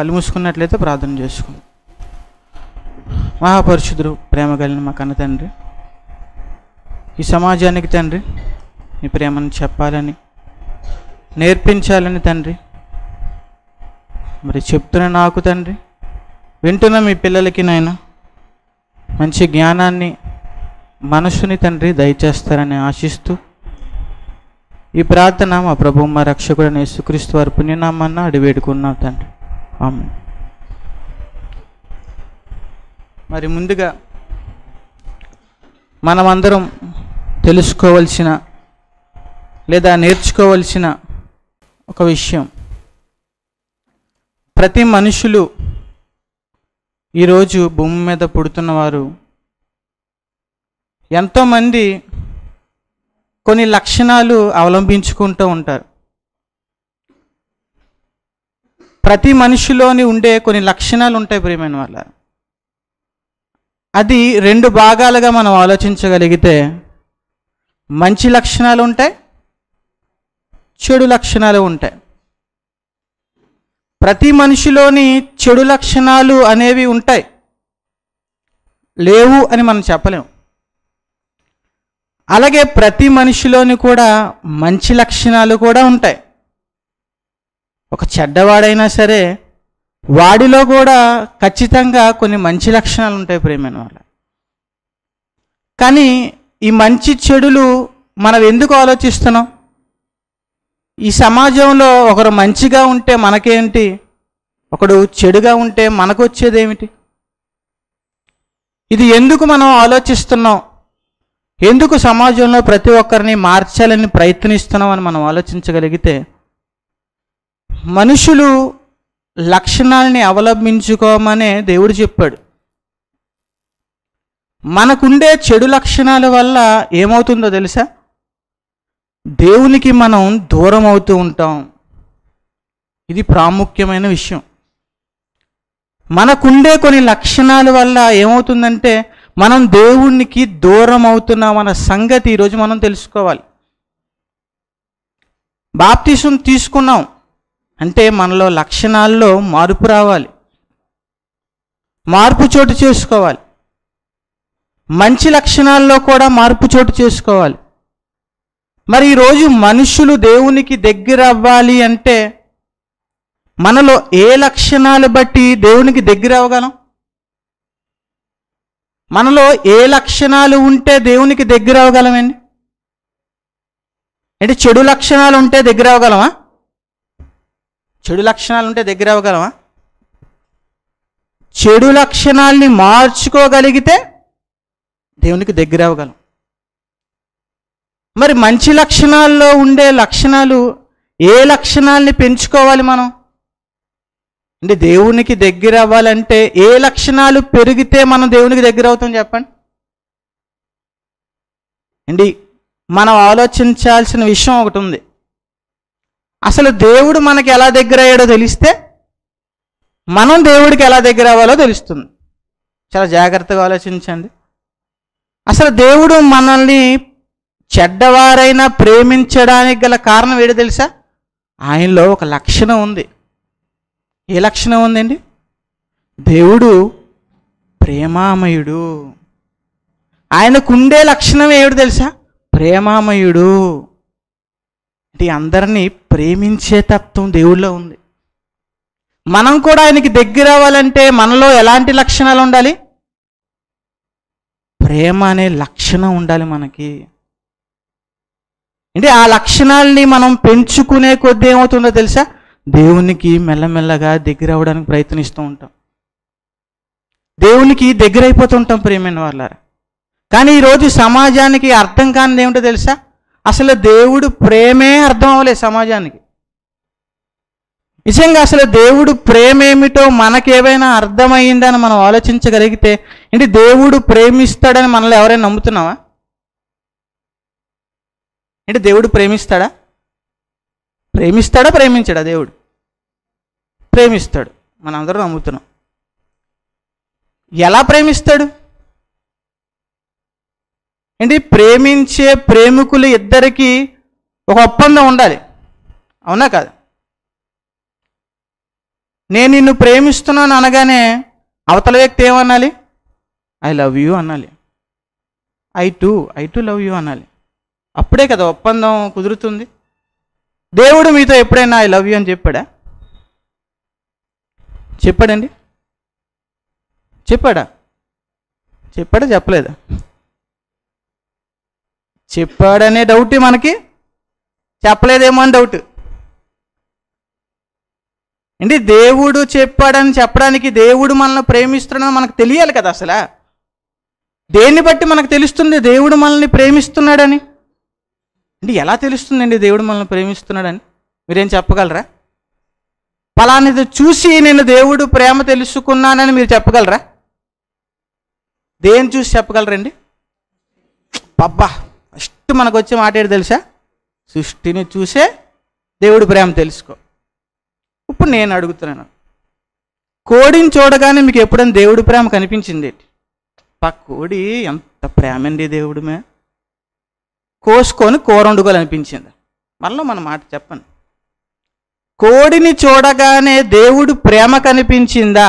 కళ్ళు మూసుకున్నట్లయితే ప్రార్థన చేసుకుందాం మహాపరుషుదురు ప్రేమ కలిగిన మా కన్న తండ్రి ఈ సమాజానికి తండ్రి నీ ప్రేమను చెప్పాలని నేర్పించాలని తండ్రి మరి చెప్తున్న నాకు తండ్రి వింటున్న మీ పిల్లలకి నాయన మంచి జ్ఞానాన్ని మనసుని తండ్రి దయచేస్తారని ఆశిస్తూ ఈ ప్రార్థన మా ప్రభు మా రక్షకుడని యేసుక్రీస్తు వారి పుణ్యనామాన్న అడివేడుకున్నాం తండ్రి ఆమె మరి ముందుగా మనమందరం తెలుసుకోవలసిన లేదా నేర్చుకోవలసిన ఒక విషయం ప్రతి మనుషులు ఈరోజు భూమి మీద పుడుతున్నవారు ఎంతోమంది కొన్ని లక్షణాలు అవలంబించుకుంటూ ఉంటారు ప్రతి మనిషిలోని ఉండే కొన్ని లక్షణాలు ఉంటాయి ప్రియమైన వాళ్ళ అది రెండు భాగాలుగా మనం ఆలోచించగలిగితే మంచి లక్షణాలు ఉంటాయి చెడు లక్షణాలు ఉంటాయి ప్రతి మనిషిలోని చెడు లక్షణాలు అనేవి ఉంటాయి లేవు అని మనం చెప్పలేము అలాగే ప్రతి మనిషిలోని కూడా మంచి లక్షణాలు కూడా ఉంటాయి ఒక చెడ్డవాడైనా సరే వాడిలో కూడా ఖచ్చితంగా కొన్ని మంచి లక్షణాలు ఉంటాయి ప్రేమైన వాళ్ళ కానీ ఈ మంచి చెడులు మనం ఎందుకు ఆలోచిస్తున్నాం ఈ సమాజంలో ఒకరు మంచిగా ఉంటే మనకేంటి ఒకడు చెడుగా ఉంటే మనకు వచ్చేదేమిటి ఇది ఎందుకు మనం ఆలోచిస్తున్నాం ఎందుకు సమాజంలో ప్రతి ఒక్కరిని మార్చాలని ప్రయత్నిస్తున్నాం అని మనం ఆలోచించగలిగితే మనుషులు లక్షణాలని అవలంబించుకోమనే దేవుడు చెప్పాడు మనకుండే చెడు లక్షణాల వల్ల ఏమవుతుందో తెలుసా దేవునికి మనం దూరం అవుతూ ఉంటాం ఇది ప్రాముఖ్యమైన విషయం మనకుండే కొన్ని లక్షణాల వల్ల ఏమవుతుందంటే మనం దేవునికి దూరం అవుతున్నాం అన్న సంగతి ఈరోజు మనం తెలుసుకోవాలి బాప్తీసం తీసుకున్నాం అంటే మనలో లక్షణాల్లో మార్పు రావాలి మార్పు చోటు చేసుకోవాలి మంచి లక్షణాల్లో కూడా మార్పు చోటు చేసుకోవాలి మరి ఈరోజు మనుషులు దేవునికి దగ్గర అవ్వాలి అంటే మనలో ఏ లక్షణాలు బట్టి దేవునికి దగ్గర అవ్వగలం మనలో ఏ లక్షణాలు ఉంటే దేవునికి దగ్గర అవ్వగలమండి అంటే చెడు లక్షణాలు ఉంటే దగ్గర అవ్వగలమా చెడు లక్షణాలు ఉంటే దగ్గర అవ్వగలమా చెడు లక్షణాల్ని మార్చుకోగలిగితే దేవునికి దగ్గర అవ్వగలం మరి మంచి లక్షణాల్లో ఉండే లక్షణాలు ఏ లక్షణాల్ని పెంచుకోవాలి మనం అంటే దేవునికి దగ్గర అవ్వాలంటే ఏ లక్షణాలు పెరిగితే మనం దేవునికి దగ్గర అవుతాం చెప్పండి అండి మనం ఆలోచించాల్సిన విషయం ఒకటి ఉంది అసలు దేవుడు మనకి ఎలా దగ్గర అయ్యాడో తెలిస్తే మనం దేవుడికి ఎలా దగ్గర అవ్వాలో తెలుస్తుంది చాలా జాగ్రత్తగా ఆలోచించండి అసలు దేవుడు మనల్ని చెడ్డవారైనా ప్రేమించడానికి గల కారణం ఏడు తెలుసా ఆయనలో ఒక లక్షణం ఉంది ఏ లక్షణం ఉందండి దేవుడు ప్రేమామయుడు ఆయనకుండే లక్షణం ఏడు తెలుసా ప్రేమామయుడు పెట్టి అందరినీ ప్రేమించే తత్వం దేవుళ్ళో ఉంది మనం కూడా ఆయనకి దగ్గర అవ్వాలంటే మనలో ఎలాంటి లక్షణాలు ఉండాలి ప్రేమ అనే లక్షణం ఉండాలి మనకి అంటే ఆ లక్షణాలని మనం పెంచుకునే కొద్ది ఏమవుతుందో తెలుసా దేవునికి మెల్లమెల్లగా దగ్గర అవ్వడానికి ప్రయత్నిస్తూ ఉంటాం దేవునికి దగ్గర అయిపోతుంటాం ప్రేమైన వాళ్ళ కానీ ఈరోజు సమాజానికి అర్థం కానిది ఏమిటో తెలుసా అసలు దేవుడు ప్రేమే అర్థం అవ్వలేదు సమాజానికి నిజంగా అసలు దేవుడు ప్రేమేమిటో మనకేమైనా అర్థమయ్యిందని మనం ఆలోచించగలిగితే ఏంటి దేవుడు ప్రేమిస్తాడని మనల్ని ఎవరైనా నమ్ముతున్నావా ఏంటి దేవుడు ప్రేమిస్తాడా ప్రేమిస్తాడా ప్రేమించాడా దేవుడు ప్రేమిస్తాడు మనందరం నమ్ముతున్నాం ఎలా ప్రేమిస్తాడు ఏంటి ప్రేమించే ప్రేమికులు ఇద్దరికీ ఒక ఒప్పందం ఉండాలి అవునా కాదు నేను నిన్ను ప్రేమిస్తున్నాను అనగానే అవతల వ్యక్తి ఏమనాలి ఐ లవ్ యూ అనాలి I too I too love you అనాలి అప్పుడే కదా ఒప్పందం కుదురుతుంది దేవుడు మీతో ఎప్పుడైనా ఐ లవ్ యూ అని చెప్పాడా చెప్పాడండి చెప్పాడా చెప్పాడా చెప్పలేదా చెప్పాడనే డౌట్ మనకి చెప్పలేదేమో అని డౌట్ అంటే దేవుడు చెప్పాడని చెప్పడానికి దేవుడు మనల్ని ప్రేమిస్తున్నాడని మనకు తెలియాలి కదా అసలు దేన్ని బట్టి మనకు తెలుస్తుంది దేవుడు మనల్ని ప్రేమిస్తున్నాడని అంటే ఎలా తెలుస్తుందండి దేవుడు మనల్ని ప్రేమిస్తున్నాడని మీరేం చెప్పగలరా ఫలానిది చూసి నేను దేవుడు ప్రేమ తెలుసుకున్నానని మీరు చెప్పగలరా దేని చూసి చెప్పగలరండి పబ్బా ఫస్ట్ మనకు వచ్చే మాట ఏంటి తెలుసా సృష్టిని చూసే దేవుడు ప్రేమ తెలుసుకో ఇప్పుడు నేను అడుగుతున్నాను కోడిని చూడగానే మీకు ఎప్పుడైనా దేవుడి ప్రేమ కనిపించింది పా కోడి ఎంత ప్రేమండి దేవుడుమే కోసుకొని కూర వండుకోవాలనిపించింది మళ్ళీ మన మాట చెప్పండి కోడిని చూడగానే దేవుడు ప్రేమ కనిపించిందా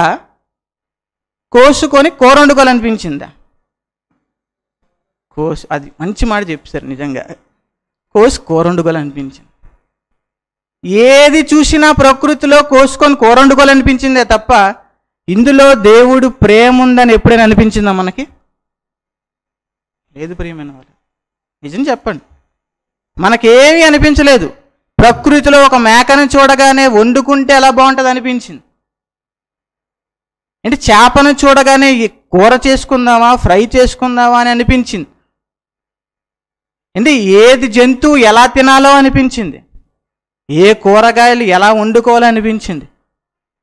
కోసుకొని కూర వండుకోవాలనిపించిందా కోసు అది మంచి మాట చెప్పారు నిజంగా కోసు కూరండుగోలు అనిపించింది ఏది చూసినా ప్రకృతిలో కోసుకొని కూరండుగోలు అనిపించిందే తప్ప ఇందులో దేవుడు ప్రేమ ఉందని ఎప్పుడైనా అనిపించిందా మనకి లేదు ప్రియమైన వాళ్ళు నిజం చెప్పండి మనకేమీ అనిపించలేదు ప్రకృతిలో ఒక మేకను చూడగానే వండుకుంటే ఎలా బాగుంటుంది అనిపించింది అంటే చేపను చూడగానే కూర చేసుకుందామా ఫ్రై చేసుకుందామా అని అనిపించింది అంటే ఏది జంతువు ఎలా తినాలో అనిపించింది ఏ కూరగాయలు ఎలా వండుకోవాలో అనిపించింది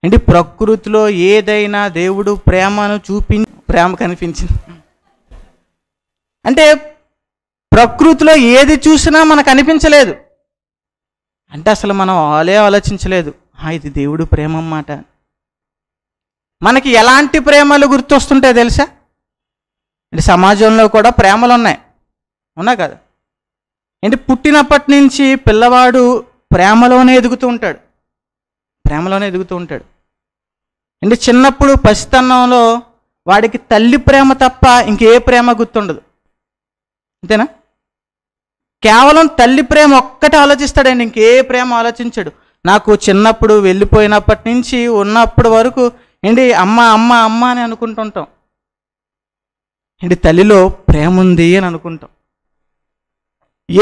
అంటే ప్రకృతిలో ఏదైనా దేవుడు ప్రేమను చూపి ప్రేమ కనిపించింది అంటే ప్రకృతిలో ఏది చూసినా మనకు అనిపించలేదు అంటే అసలు మనం ఆలే ఆలోచించలేదు ఇది దేవుడు ప్రేమ అన్నమాట మనకి ఎలాంటి ప్రేమలు గుర్తొస్తుంటాయి తెలుసా అంటే సమాజంలో కూడా ప్రేమలు ఉన్నాయి ఉన్నా కదా అంటే పుట్టినప్పటి నుంచి పిల్లవాడు ప్రేమలోనే ఎదుగుతూ ఉంటాడు ప్రేమలోనే ఎదుగుతూ ఉంటాడు అంటే చిన్నప్పుడు పసితనంలో వాడికి తల్లి ప్రేమ తప్ప ఇంకే ప్రేమ గుర్తుండదు అంతేనా కేవలం తల్లి ప్రేమ ఒక్కటే ఆలోచిస్తాడండి ఇంకే ప్రేమ ఆలోచించాడు నాకు చిన్నప్పుడు వెళ్ళిపోయినప్పటి నుంచి ఉన్నప్పటి వరకు ఏంటి అమ్మ అమ్మ అమ్మ అని అనుకుంటుంటాం ఏంటి తల్లిలో ప్రేమ ఉంది అని అనుకుంటాం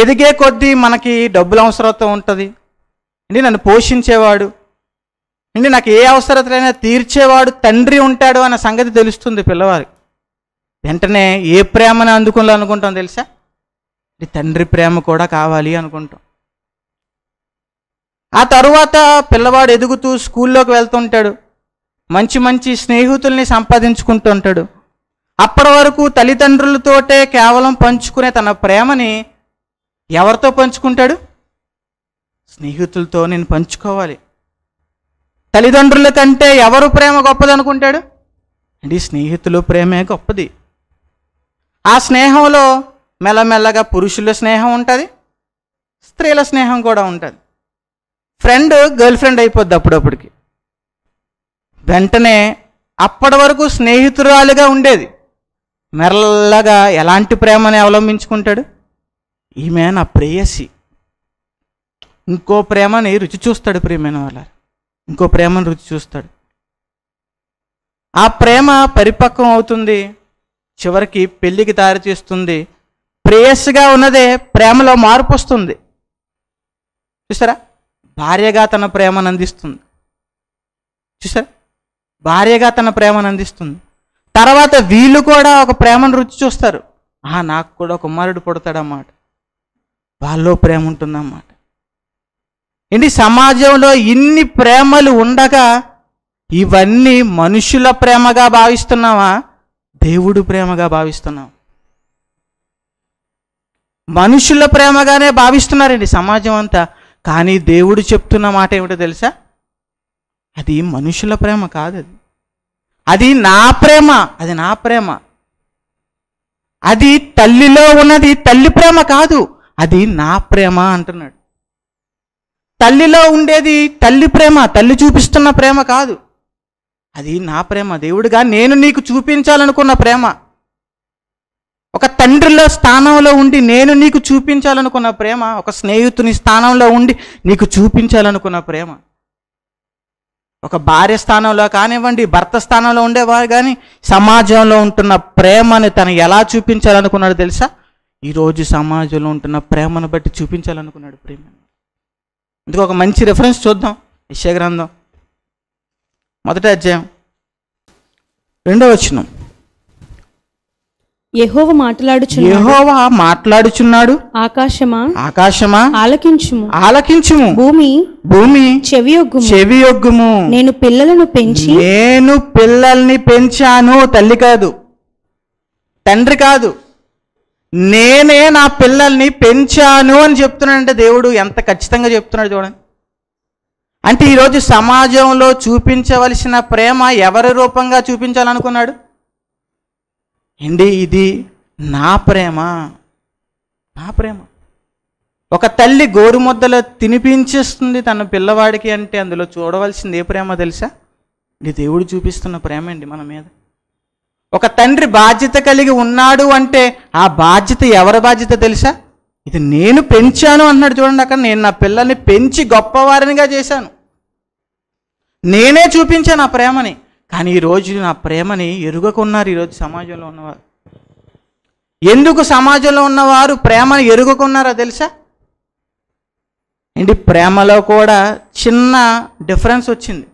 ఎదిగే కొద్దీ మనకి డబ్బులు అవసరత ఉంటుంది అండి నన్ను పోషించేవాడు అండి నాకు ఏ అవసరతలైనా తీర్చేవాడు తండ్రి ఉంటాడు అన్న సంగతి తెలుస్తుంది పిల్లవారికి వెంటనే ఏ ప్రేమని ప్రేమను అనుకుంటాం తెలుసా ఇది తండ్రి ప్రేమ కూడా కావాలి అనుకుంటాం ఆ తరువాత పిల్లవాడు ఎదుగుతూ స్కూల్లోకి వెళ్తుంటాడు మంచి మంచి స్నేహితుల్ని సంపాదించుకుంటూ ఉంటాడు అప్పటి వరకు తల్లిదండ్రులతోటే కేవలం పంచుకునే తన ప్రేమని ఎవరితో పంచుకుంటాడు స్నేహితులతో నేను పంచుకోవాలి తల్లిదండ్రుల కంటే ఎవరు ప్రేమ గొప్పదనుకుంటాడు అండి స్నేహితులు ప్రేమే గొప్పది ఆ స్నేహంలో మెల్లమెల్లగా పురుషుల స్నేహం ఉంటుంది స్త్రీల స్నేహం కూడా ఉంటుంది ఫ్రెండ్ గర్ల్ ఫ్రెండ్ అయిపోద్ది అప్పుడప్పటికి వెంటనే అప్పటి వరకు స్నేహితురాలుగా ఉండేది మెల్లగా ఎలాంటి ప్రేమని అవలంబించుకుంటాడు ఈమె నా ప్రేయసి ఇంకో ప్రేమని రుచి చూస్తాడు ప్రియమైన వాళ్ళ ఇంకో ప్రేమను రుచి చూస్తాడు ఆ ప్రేమ పరిపక్వం అవుతుంది చివరికి పెళ్ళికి దారి తీస్తుంది ప్రేయస్గా ఉన్నదే ప్రేమలో మార్పు వస్తుంది చూసారా భార్యగా తన ప్రేమను అందిస్తుంది చూసారా భార్యగా తన ప్రేమను అందిస్తుంది తర్వాత వీళ్ళు కూడా ఒక ప్రేమను రుచి చూస్తారు ఆ నాకు కూడా ఒక కుమారుడు పుడతాడన్నమాట వాళ్ళలో ప్రేమ ఉంటుందన్నమాట ఏంటి సమాజంలో ఇన్ని ప్రేమలు ఉండగా ఇవన్నీ మనుషుల ప్రేమగా భావిస్తున్నావా దేవుడు ప్రేమగా భావిస్తున్నాం మనుషుల ప్రేమగానే భావిస్తున్నారండి సమాజం అంతా కానీ దేవుడు చెప్తున్న మాట ఏమిటో తెలుసా అది మనుషుల ప్రేమ కాదు అది అది నా ప్రేమ అది నా ప్రేమ అది తల్లిలో ఉన్నది తల్లి ప్రేమ కాదు అది నా ప్రేమ అంటున్నాడు తల్లిలో ఉండేది తల్లి ప్రేమ తల్లి చూపిస్తున్న ప్రేమ కాదు అది నా ప్రేమ దేవుడిగా నేను నీకు చూపించాలనుకున్న ప్రేమ ఒక తండ్రిలో స్థానంలో ఉండి నేను నీకు చూపించాలనుకున్న ప్రేమ ఒక స్నేహితుని స్థానంలో ఉండి నీకు చూపించాలనుకున్న ప్రేమ ఒక భార్య స్థానంలో కానివ్వండి భర్త స్థానంలో ఉండేవారు కానీ సమాజంలో ఉంటున్న ప్రేమని తను ఎలా చూపించాలనుకున్నాడు తెలుసా ఈరోజు సమాజంలో ఉంటున్న ప్రేమను బట్టి చూపించాలనుకున్నాడు ప్రేమ ఇందుకు ఒక మంచి రెఫరెన్స్ చూద్దాం యశ్య గ్రంథం మొదటి అధ్యాయం రెండవ వచనం యహోవ మాట్లాడుచు యహోవ మాట్లాడుచున్నాడు ఆకాశమా ఆకాశమా ఆలకించుము ఆలకించుము భూమి భూమి చెవియొగ్గుము చెవియొగ్గుము నేను పిల్లలను పెంచి నేను పిల్లల్ని పెంచాను తల్లి కాదు తండ్రి కాదు నేనే నా పిల్లల్ని పెంచాను అని చెప్తున్నాడంటే దేవుడు ఎంత ఖచ్చితంగా చెప్తున్నాడు చూడండి అంటే ఈరోజు సమాజంలో చూపించవలసిన ప్రేమ ఎవరి రూపంగా చూపించాలనుకున్నాడు అండి ఇది నా ప్రేమ నా ప్రేమ ఒక తల్లి గోరుముద్దలు తినిపించేస్తుంది తన పిల్లవాడికి అంటే అందులో చూడవలసింది ఏ ప్రేమ తెలుసా ఇది దేవుడు చూపిస్తున్న ప్రేమ అండి మన మీద ఒక తండ్రి బాధ్యత కలిగి ఉన్నాడు అంటే ఆ బాధ్యత ఎవరి బాధ్యత తెలుసా ఇది నేను పెంచాను అన్నాడు చూడండి అక్కడ నేను నా పిల్లల్ని పెంచి గొప్పవారినిగా చేశాను నేనే చూపించాను ఆ ప్రేమని కానీ ఈరోజు నా ప్రేమని ఎరుగకున్నారు ఈరోజు సమాజంలో ఉన్నవారు ఎందుకు సమాజంలో ఉన్నవారు ప్రేమను ఎరుగుకున్నారా తెలుసా ఏంటి ప్రేమలో కూడా చిన్న డిఫరెన్స్ వచ్చింది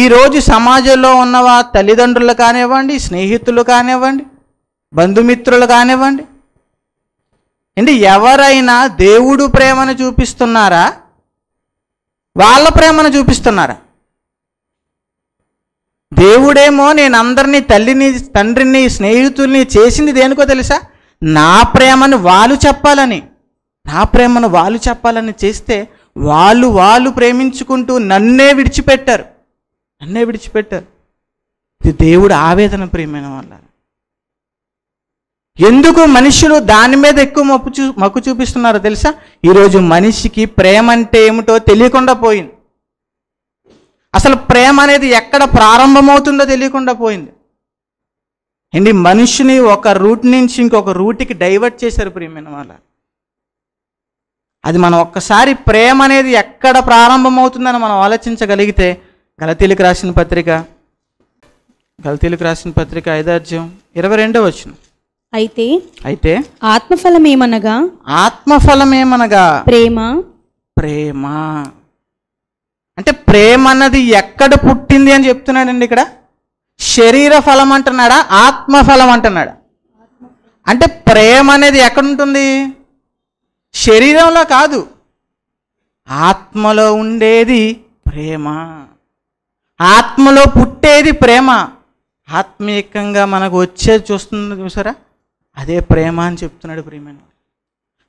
ఈరోజు సమాజంలో ఉన్నవా తల్లిదండ్రులు కానివ్వండి స్నేహితులు కానివ్వండి బంధుమిత్రులు కానివ్వండి అంటే ఎవరైనా దేవుడు ప్రేమను చూపిస్తున్నారా వాళ్ళ ప్రేమను చూపిస్తున్నారా దేవుడేమో నేను అందరినీ తల్లిని తండ్రిని స్నేహితుల్ని చేసింది దేనికో తెలుసా నా ప్రేమను వాళ్ళు చెప్పాలని నా ప్రేమను వాళ్ళు చెప్పాలని చేస్తే వాళ్ళు వాళ్ళు ప్రేమించుకుంటూ నన్నే విడిచిపెట్టారు నన్నే విడిచిపెట్టారు ఇది దేవుడు ఆవేదన ప్రియమైన వాళ్ళ ఎందుకు మనుషులు దాని మీద ఎక్కువ మప్పు చూ మక్కు చూపిస్తున్నారో తెలుసా ఈరోజు మనిషికి ప్రేమ అంటే ఏమిటో తెలియకుండా పోయింది అసలు ప్రేమ అనేది ఎక్కడ ప్రారంభమవుతుందో తెలియకుండా పోయింది అండి మనిషిని ఒక రూట్ నుంచి ఇంకొక రూట్కి డైవర్ట్ చేశారు ప్రియమైన వాళ్ళ అది మనం ఒక్కసారి ప్రేమ అనేది ఎక్కడ ప్రారంభమవుతుందని మనం ఆలోచించగలిగితే గలతీలకు రాసిన పత్రిక గలతీలకు రాసిన పత్రిక ఐదార్జ్యం ఇరవై రెండో వచ్చిన అయితే అయితే ఆత్మఫలం ఏమనగా ఆత్మఫలం ఏమనగా ప్రేమ ప్రేమ అంటే ప్రేమ అన్నది ఎక్కడ పుట్టింది అని చెప్తున్నాడండి ఇక్కడ శరీర ఫలం అంటున్నాడా ఆత్మఫలం అంటున్నాడా అంటే ప్రేమ అనేది ఎక్కడ ఉంటుంది శరీరంలో కాదు ఆత్మలో ఉండేది ప్రేమ ఆత్మలో పుట్టేది ప్రేమ ఆత్మీయంగా మనకు వచ్చేది చూస్తుంది చూసారా అదే ప్రేమ అని చెప్తున్నాడు ప్రేమని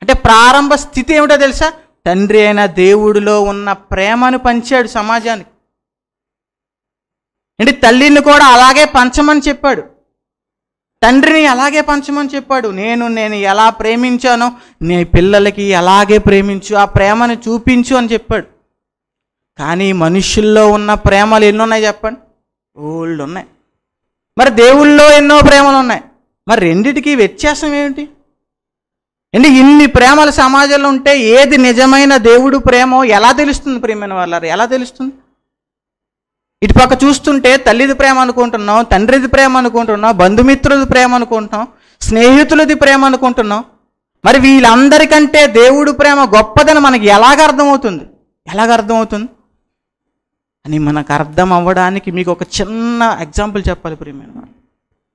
అంటే ప్రారంభ స్థితి ఏమిటో తెలుసా తండ్రి అయిన దేవుడిలో ఉన్న ప్రేమను పంచాడు సమాజానికి అంటే తల్లిని కూడా అలాగే పంచమని చెప్పాడు తండ్రిని అలాగే పంచమని చెప్పాడు నేను నేను ఎలా ప్రేమించానో నీ పిల్లలకి అలాగే ప్రేమించు ఆ ప్రేమను చూపించు అని చెప్పాడు కానీ మనుషుల్లో ఉన్న ప్రేమలు ఎన్ని ఉన్నాయి చెప్పండి ఓల్డ్ ఉన్నాయి మరి దేవుళ్ళో ఎన్నో ప్రేమలు ఉన్నాయి మరి రెండిటికి వ్యత్యాసం ఏమిటి అంటే ఇన్ని ప్రేమలు సమాజంలో ఉంటే ఏది నిజమైన దేవుడు ప్రేమో ఎలా తెలుస్తుంది ప్రేమైన వాళ్ళారు ఎలా తెలుస్తుంది ఇటుపక్క చూస్తుంటే తల్లిది ప్రేమ అనుకుంటున్నాం తండ్రిది ప్రేమ అనుకుంటున్నాం బంధుమిత్రులది ప్రేమ అనుకుంటున్నాం స్నేహితులది ప్రేమ అనుకుంటున్నాం మరి వీళ్ళందరికంటే దేవుడు ప్రేమ గొప్పదని మనకి ఎలాగ అర్థమవుతుంది ఎలాగ అర్థమవుతుంది అని మనకు అర్థం అవ్వడానికి మీకు ఒక చిన్న ఎగ్జాంపుల్ చెప్పాలి ప్రియమైన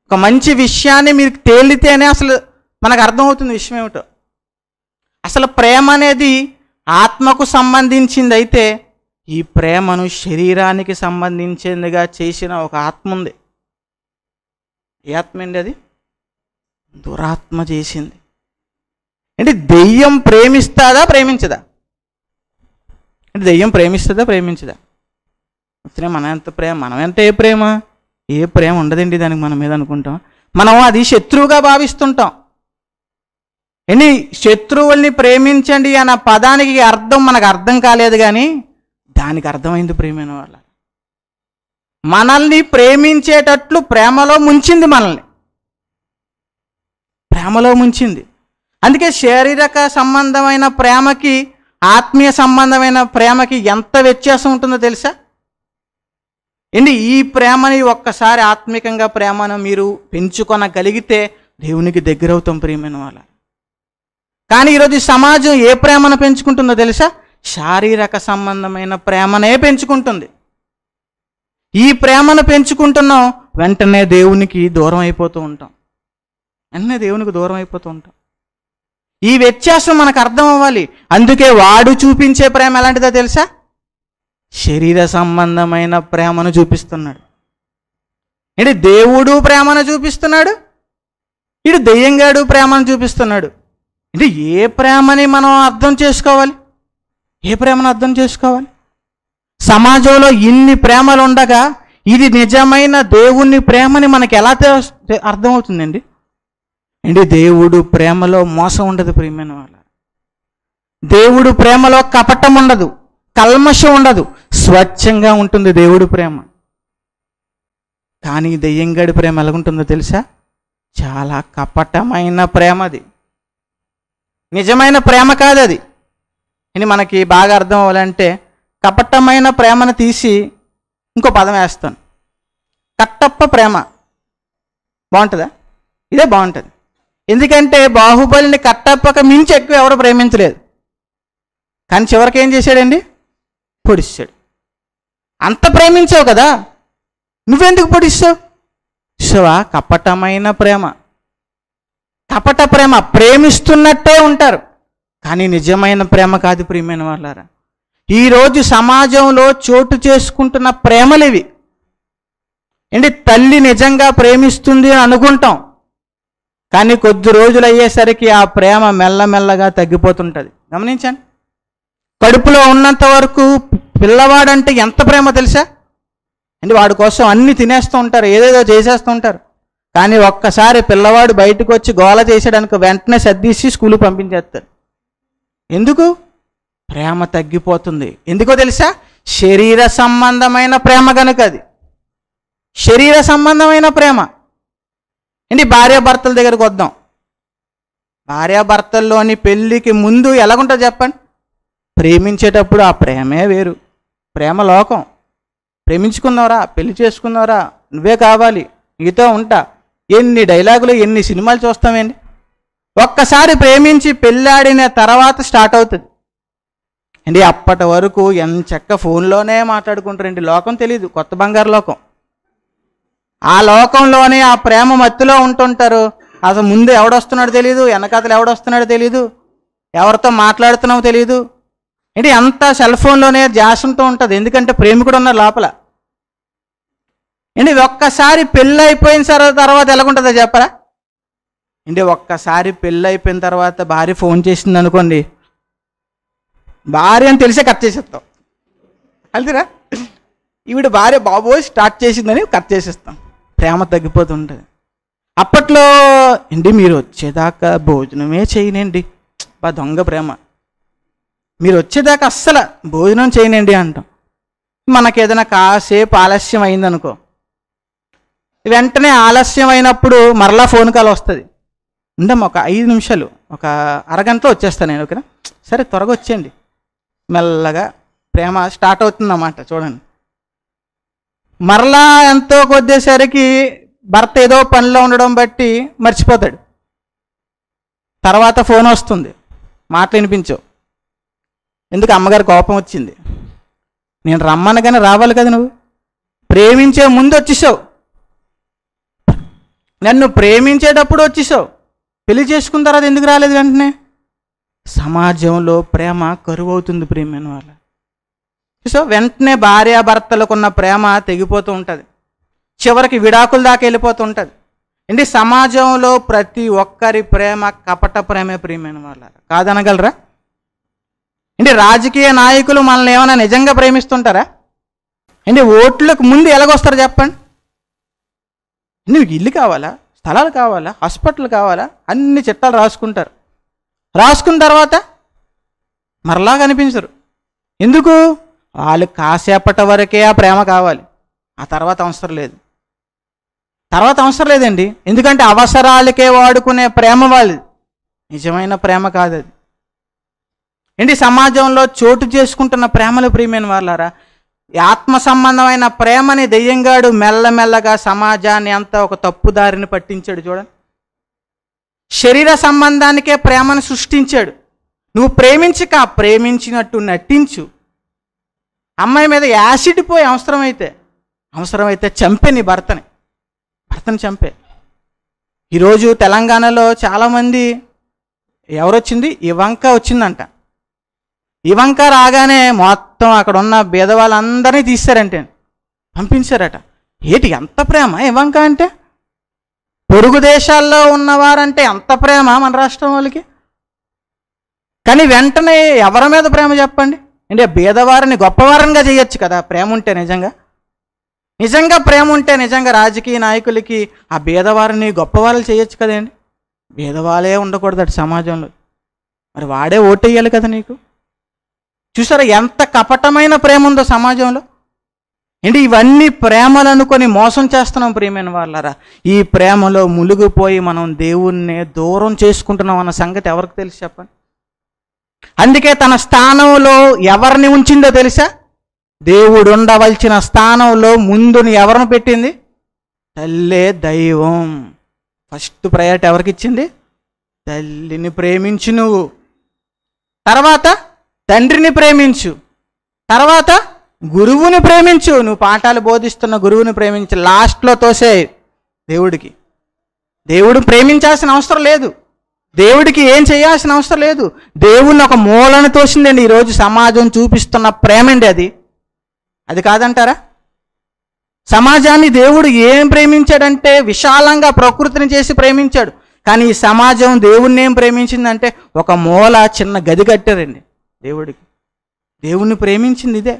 ఒక మంచి విషయాన్ని మీరు తేలితేనే అసలు మనకు అర్థమవుతుంది విషయం ఏమిటో అసలు ప్రేమ అనేది ఆత్మకు సంబంధించింది అయితే ఈ ప్రేమను శరీరానికి సంబంధించిందిగా చేసిన ఒక ఆత్మ ఉంది ఏ ఆత్మ అండి అది దురాత్మ చేసింది అంటే దెయ్యం ప్రేమిస్తుందా ప్రేమించదా అంటే దెయ్యం ప్రేమిస్తుందా ప్రేమించదా అసలే మన ఎంత ప్రేమ మనం ఎంత ఏ ప్రేమ ఏ ప్రేమ ఉండదండి దానికి మన మీద అనుకుంటాం మనం అది శత్రువుగా భావిస్తుంటాం ఏంటి శత్రువుల్ని ప్రేమించండి అన్న పదానికి అర్థం మనకు అర్థం కాలేదు కానీ దానికి అర్థమైంది ప్రేమైన వాళ్ళ మనల్ని ప్రేమించేటట్లు ప్రేమలో ముంచింది మనల్ని ప్రేమలో ముంచింది అందుకే శారీరక సంబంధమైన ప్రేమకి ఆత్మీయ సంబంధమైన ప్రేమకి ఎంత వ్యత్యాసం ఉంటుందో తెలుసా ఏంటి ఈ ప్రేమని ఒక్కసారి ఆత్మికంగా ప్రేమను మీరు పెంచుకొనగలిగితే దేవునికి దగ్గరవుతాం ప్రియమైన వాళ్ళ కానీ ఈరోజు సమాజం ఏ ప్రేమను పెంచుకుంటుందో తెలుసా శారీరక సంబంధమైన ప్రేమనే పెంచుకుంటుంది ఈ ప్రేమను పెంచుకుంటున్నాం వెంటనే దేవునికి దూరం అయిపోతూ ఉంటాం వెంటనే దేవునికి దూరం అయిపోతూ ఉంటాం ఈ వ్యత్యాసం మనకు అర్థం అవ్వాలి అందుకే వాడు చూపించే ప్రేమ ఎలాంటిదో తెలుసా శరీర సంబంధమైన ప్రేమను చూపిస్తున్నాడు అంటే దేవుడు ప్రేమను చూపిస్తున్నాడు ఇటు దెయ్యంగాడు ప్రేమను చూపిస్తున్నాడు అంటే ఏ ప్రేమని మనం అర్థం చేసుకోవాలి ఏ ప్రేమను అర్థం చేసుకోవాలి సమాజంలో ఇన్ని ప్రేమలు ఉండగా ఇది నిజమైన దేవుని ప్రేమని మనకు ఎలా అర్థమవుతుందండి అంటే దేవుడు ప్రేమలో మోసం ఉండదు ప్రియమైన వాళ్ళ దేవుడు ప్రేమలో కపటం ఉండదు కల్మషం ఉండదు స్వచ్ఛంగా ఉంటుంది దేవుడు ప్రేమ కానీ దెయ్యంగడి ప్రేమ ఎలాగుంటుందో తెలుసా చాలా కపటమైన ప్రేమ అది నిజమైన ప్రేమ కాదు అది ఇది మనకి బాగా అర్థం అవ్వాలంటే కపటమైన ప్రేమను తీసి ఇంకో పదం వేస్తాను కట్టప్ప ప్రేమ బాగుంటుందా ఇదే బాగుంటుంది ఎందుకంటే బాహుబలిని కట్టప్పక మించి ఎక్కువ ఎవరు ప్రేమించలేదు కానీ చివరికి ఏం చేశాడండి పొడిచాడు అంత ప్రేమించావు కదా నువ్వెందుకు పొడిస్తావు శివ కపటమైన ప్రేమ కపట ప్రేమ ప్రేమిస్తున్నట్టే ఉంటారు కానీ నిజమైన ప్రేమ కాదు ప్రియమైన వాళ్ళారా ఈరోజు సమాజంలో చోటు చేసుకుంటున్న ప్రేమలు ఇవి ఏంటి తల్లి నిజంగా ప్రేమిస్తుంది అని అనుకుంటాం కానీ కొద్ది రోజులు అయ్యేసరికి ఆ ప్రేమ మెల్లమెల్లగా తగ్గిపోతుంటుంది గమనించండి కడుపులో ఉన్నంత వరకు పిల్లవాడంటే ఎంత ప్రేమ తెలుసా అంటే వాడి కోసం అన్ని తినేస్తూ ఉంటారు ఏదేదో చేసేస్తూ ఉంటారు కానీ ఒక్కసారి పిల్లవాడు బయటకు వచ్చి గోల చేసాడనుకో వెంటనే సర్దీసి స్కూల్కి పంపించేస్తారు ఎందుకు ప్రేమ తగ్గిపోతుంది ఎందుకో తెలుసా శరీర సంబంధమైన ప్రేమ కనుక అది శరీర సంబంధమైన ప్రేమ ఏంటి భార్యాభర్తల దగ్గరకు వద్దాం భార్యాభర్తల్లోని పెళ్ళికి ముందు ఎలాగుంటుంది చెప్పండి ప్రేమించేటప్పుడు ఆ ప్రేమే వేరు ప్రేమ లోకం ప్రేమించుకున్నారా పెళ్లి చేసుకున్నారా నువ్వే కావాలి నీతో ఉంటా ఎన్ని డైలాగులు ఎన్ని సినిమాలు చూస్తామండి ఒక్కసారి ప్రేమించి పెళ్ళాడిన తర్వాత స్టార్ట్ అవుతుంది అండి అప్పటి వరకు ఎంచక్క చెక్క ఫోన్లోనే మాట్లాడుకుంటారండి లోకం తెలియదు కొత్త బంగారు లోకం ఆ లోకంలోనే ఆ ప్రేమ మత్తులో ఉంటుంటారు అసలు ముందు ఎవడొస్తున్నాడో తెలియదు వెనకాతలు ఎవడొస్తున్నాడో తెలియదు ఎవరితో మాట్లాడుతున్నామో తెలియదు అంటే అంతా సెల్ ఫోన్లోనే జాసంతో ఉంటుంది ఎందుకంటే ప్రేమికుడు ఉన్న లోపల అంటే ఒక్కసారి పెళ్ళి అయిపోయిన సరే తర్వాత ఎలాగుంటుందో చెప్పరా అంటే ఒక్కసారి పెళ్ళి అయిపోయిన తర్వాత భార్య ఫోన్ చేసింది అనుకోండి భార్య అని తెలిసే కట్ చేసేస్తాం కలిసిరా ఈవిడ భార్య బాబోయ్ స్టార్ట్ చేసిందని కట్ చేసేస్తాం ప్రేమ తగ్గిపోతుంటుంది అప్పట్లో ఏంటి మీరు వచ్చేదాకా భోజనమే చేయనండి బా దొంగ ప్రేమ మీరు వచ్చేదాకా అస్సలు భోజనం చేయనండి అంటాం మనకేదైనా కాసేపు ఆలస్యం అయిందనుకో వెంటనే ఆలస్యం అయినప్పుడు మరలా ఫోన్ కాల్ వస్తుంది ఉండమ్మ ఒక ఐదు నిమిషాలు ఒక అరగంటలో వచ్చేస్తాను నేను ఓకేనా సరే త్వరగా వచ్చేయండి మెల్లగా ప్రేమ స్టార్ట్ అవుతుందన్నమాట చూడండి మరలా ఎంతో కొద్దిసరికి భర్త ఏదో పనిలో ఉండడం బట్టి మర్చిపోతాడు తర్వాత ఫోన్ వస్తుంది మాటలు వినిపించవు ఎందుకు అమ్మగారు కోపం వచ్చింది నేను రమ్మనగానే రావాలి కదా నువ్వు ప్రేమించే ముందు వచ్చేసావు నన్ను ప్రేమించేటప్పుడు వచ్చేసావు పెళ్లి చేసుకున్న తర్వాత ఎందుకు రాలేదు వెంటనే సమాజంలో ప్రేమ కరువు అవుతుంది ప్రేమైన వాళ్ళ సో వెంటనే భార్యాభర్తలకు ఉన్న ప్రేమ తెగిపోతూ ఉంటుంది చివరికి విడాకుల దాకా వెళ్ళిపోతూ ఉంటుంది అంటే సమాజంలో ప్రతి ఒక్కరి ప్రేమ కపట ప్రేమే ప్రియమైన వాళ్ళ కాదనగలరా అంటే రాజకీయ నాయకులు మనల్ని ఏమైనా నిజంగా ప్రేమిస్తుంటారా అంటే ఓట్లకు ముందు ఎలాగొస్తారు చెప్పండి నీకు ఇల్లు కావాలా స్థలాలు కావాలా హాస్పిటల్ కావాలా అన్ని చిట్టాలు రాసుకుంటారు రాసుకున్న తర్వాత మరలా కనిపించరు ఎందుకు వాళ్ళు కాసేపటి వరకే ఆ ప్రేమ కావాలి ఆ తర్వాత అవసరం లేదు తర్వాత అవసరం లేదండి ఎందుకంటే అవసరాలకే వాడుకునే ప్రేమ వాళ్ళది నిజమైన ప్రేమ కాదు అది ఏంటి సమాజంలో చోటు చేసుకుంటున్న ప్రేమలు ప్రియమైన వాళ్ళారా ఆత్మ సంబంధమైన ప్రేమని దెయ్యంగాడు మెల్లమెల్లగా సమాజాన్ని అంతా ఒక తప్పుదారిని పట్టించాడు చూడండి శరీర సంబంధానికే ప్రేమను సృష్టించాడు నువ్వు ప్రేమించక ప్రేమించినట్టు నటించు అమ్మాయి మీద యాసిడ్ పోయి అవసరమైతే అవసరమైతే చంపే నీ భర్తని భర్తను చంపే ఈరోజు తెలంగాణలో చాలామంది ఎవరొచ్చింది ఇవంక వచ్చిందంట ఇవంక రాగానే మొత్తం అక్కడ ఉన్న బీద వాళ్ళందరినీ తీశారంటే పంపించారట ఏటి ఎంత ప్రేమ ఇవంక అంటే పొరుగు దేశాల్లో ఉన్నవారంటే ఎంత ప్రేమ మన రాష్ట్రం వాళ్ళకి కానీ వెంటనే ఎవరి మీద ప్రేమ చెప్పండి అంటే బీదవారిని గొప్పవారంగా చేయొచ్చు కదా ప్రేమ ఉంటే నిజంగా నిజంగా ప్రేమ ఉంటే నిజంగా రాజకీయ నాయకులకి ఆ బీదవారిని గొప్పవాళ్ళు చేయొచ్చు కదండి బీదవాళ్ళే ఉండకూడదు సమాజంలో మరి వాడే ఓటేయాలి కదా నీకు చూసారా ఎంత కపటమైన ప్రేమ ఉందో సమాజంలో ఏంటి ఇవన్నీ ప్రేమలు అనుకొని మోసం చేస్తున్నాం ప్రేమైన వాళ్ళరా ఈ ప్రేమలో మునిగిపోయి మనం దేవుణ్ణి దూరం చేసుకుంటున్నాం అన్న సంగతి ఎవరికి తెలుసు చెప్పండి అందుకే తన స్థానంలో ఎవరిని ఉంచిందో తెలుసా దేవుడు ఉండవలసిన స్థానంలో ముందుని ఎవరిని పెట్టింది తల్లే దైవం ఫస్ట్ ప్రయారిటీ ఎవరికి ఇచ్చింది తల్లిని ప్రేమించు నువ్వు తర్వాత తండ్రిని ప్రేమించు తర్వాత గురువుని ప్రేమించు నువ్వు పాఠాలు బోధిస్తున్న గురువుని ప్రేమించు లాస్ట్లో తోసే దేవుడికి దేవుడు ప్రేమించాల్సిన అవసరం లేదు దేవుడికి ఏం చేయాల్సిన అవసరం లేదు దేవుణ్ణి ఒక మూలను తోసిందండి ఈరోజు సమాజం చూపిస్తున్న ప్రేమండి అది అది కాదంటారా సమాజాన్ని దేవుడు ఏం ప్రేమించాడంటే విశాలంగా ప్రకృతిని చేసి ప్రేమించాడు కానీ ఈ సమాజం దేవుణ్ణి ఏం ప్రేమించిందంటే ఒక మూల చిన్న గది కట్టారండి దేవుడికి దేవుణ్ణి ప్రేమించింది ఇదే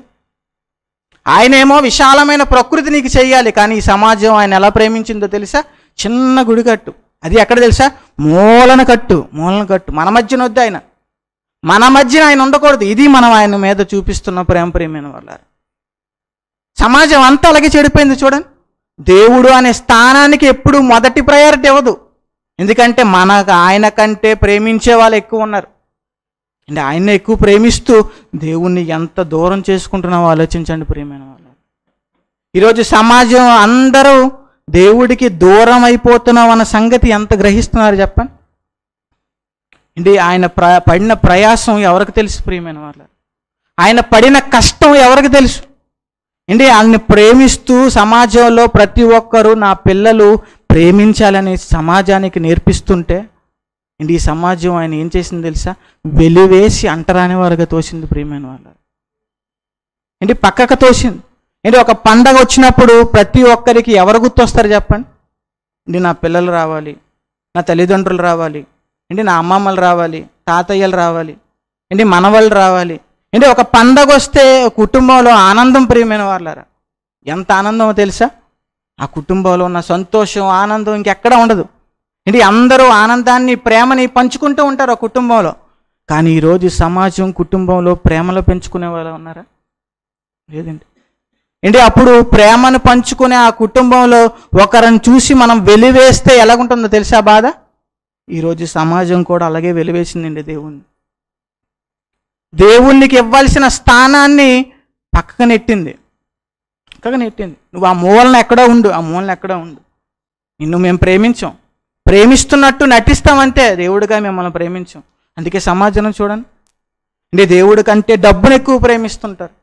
ఆయనేమో విశాలమైన ప్రకృతి నీకు చేయాలి కానీ ఈ సమాజం ఆయన ఎలా ప్రేమించిందో తెలుసా చిన్న గుడి కట్టు అది ఎక్కడ తెలుసా మూలన కట్టు మూలన కట్టు మన మధ్యన వద్దు ఆయన మన మధ్యన ఆయన ఉండకూడదు ఇది మనం ఆయన మీద చూపిస్తున్న ప్రేమ ప్రేమైన వల్ల సమాజం అంతా అలాగే చెడిపోయింది చూడండి దేవుడు అనే స్థానానికి ఎప్పుడు మొదటి ప్రయారిటీ ఇవ్వదు ఎందుకంటే మన ఆయన కంటే ప్రేమించే వాళ్ళు ఎక్కువ ఉన్నారు అంటే ఆయన్ని ఎక్కువ ప్రేమిస్తూ దేవుణ్ణి ఎంత దూరం చేసుకుంటున్నామో ఆలోచించండి ప్రియమైన వాళ్ళు ఈరోజు సమాజం అందరూ దేవుడికి దూరం అయిపోతున్నాం అన్న సంగతి ఎంత గ్రహిస్తున్నారు చెప్పండి అంటే ఆయన ప్ర పడిన ప్రయాసం ఎవరికి తెలుసు ప్రియమైన వాళ్ళ ఆయన పడిన కష్టం ఎవరికి తెలుసు అంటే ఆయన్ని ప్రేమిస్తూ సమాజంలో ప్రతి ఒక్కరూ నా పిల్లలు ప్రేమించాలని సమాజానికి నేర్పిస్తుంటే అండ్ ఈ సమాజం ఆయన ఏం చేసింది తెలుసా వెలివేసి అంటరాని వారుగా తోసింది ప్రియమైన వాళ్ళు ఏంటి పక్కకు తోసింది ఏంటి ఒక పండగ వచ్చినప్పుడు ప్రతి ఒక్కరికి ఎవరు గుర్తొస్తారు చెప్పండి ఏంటి నా పిల్లలు రావాలి నా తల్లిదండ్రులు రావాలి ఏంటి నా అమ్మమ్మలు రావాలి తాతయ్యలు రావాలి ఏంటి మనవాళ్ళు రావాలి ఏంటి ఒక పండగ వస్తే కుటుంబంలో ఆనందం ప్రియమైన వాళ్ళరా ఎంత ఆనందమో తెలుసా ఆ కుటుంబంలో ఉన్న సంతోషం ఆనందం ఇంకెక్కడ ఉండదు ఏంటి అందరూ ఆనందాన్ని ప్రేమని పంచుకుంటూ ఉంటారు ఆ కుటుంబంలో కానీ ఈరోజు సమాజం కుటుంబంలో ప్రేమలో పెంచుకునే వాళ్ళు ఉన్నారా లేదండి ఏంటి అప్పుడు ప్రేమను పంచుకునే ఆ కుటుంబంలో ఒకరిని చూసి మనం వెలివేస్తే ఎలాగుంటుందో తెలుసా బాధ ఈరోజు సమాజం కూడా అలాగే వెలివేసిందండి దేవుణ్ణి దేవుణ్ణికి ఇవ్వాల్సిన స్థానాన్ని పక్కకు నెట్టింది పక్కకు నెట్టింది నువ్వు ఆ మూలన ఎక్కడో ఉండు ఆ మూలన ఎక్కడో ఉండు నిన్ను మేము ప్రేమించాం ప్రేమిస్తున్నట్టు నటిస్తామంతే దేవుడిగా మిమ్మల్ని ప్రేమించాం అందుకే సమాజం చూడండి అంటే దేవుడి కంటే డబ్బును ఎక్కువ ప్రేమిస్తుంటారు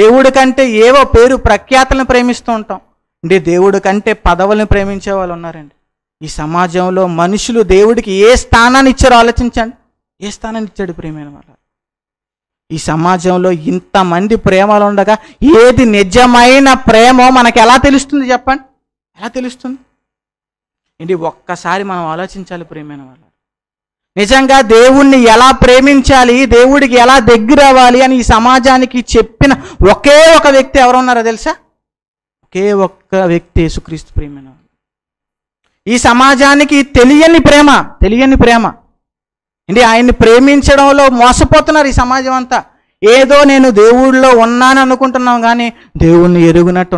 దేవుడి కంటే ఏవో పేరు ప్రఖ్యాతలను ప్రేమిస్తూ ఉంటాం అంటే దేవుడి కంటే పదవులను ప్రేమించే వాళ్ళు ఉన్నారండి ఈ సమాజంలో మనుషులు దేవుడికి ఏ స్థానాన్ని ఇచ్చారో ఆలోచించండి ఏ స్థానాన్ని ఇచ్చాడు ప్రేమైన వాళ్ళ ఈ సమాజంలో ఇంతమంది ప్రేమలు ఉండగా ఏది నిజమైన ప్రేమో మనకు ఎలా తెలుస్తుంది చెప్పండి ఎలా తెలుస్తుంది ఏంటి ఒక్కసారి మనం ఆలోచించాలి ప్రేమైన వాళ్ళు నిజంగా దేవుణ్ణి ఎలా ప్రేమించాలి దేవుడికి ఎలా దగ్గర అవ్వాలి అని ఈ సమాజానికి చెప్పిన ఒకే ఒక వ్యక్తి ఎవరున్నారో తెలుసా ఒకే ఒక్క వ్యక్తి యేసుక్రీస్తు ప్రేమైన ఈ సమాజానికి తెలియని ప్రేమ తెలియని ప్రేమ ఏంటి ఆయన్ని ప్రేమించడంలో మోసపోతున్నారు ఈ సమాజం అంతా ఏదో నేను దేవుడిలో ఉన్నాను అనుకుంటున్నాం కానీ దేవుణ్ణి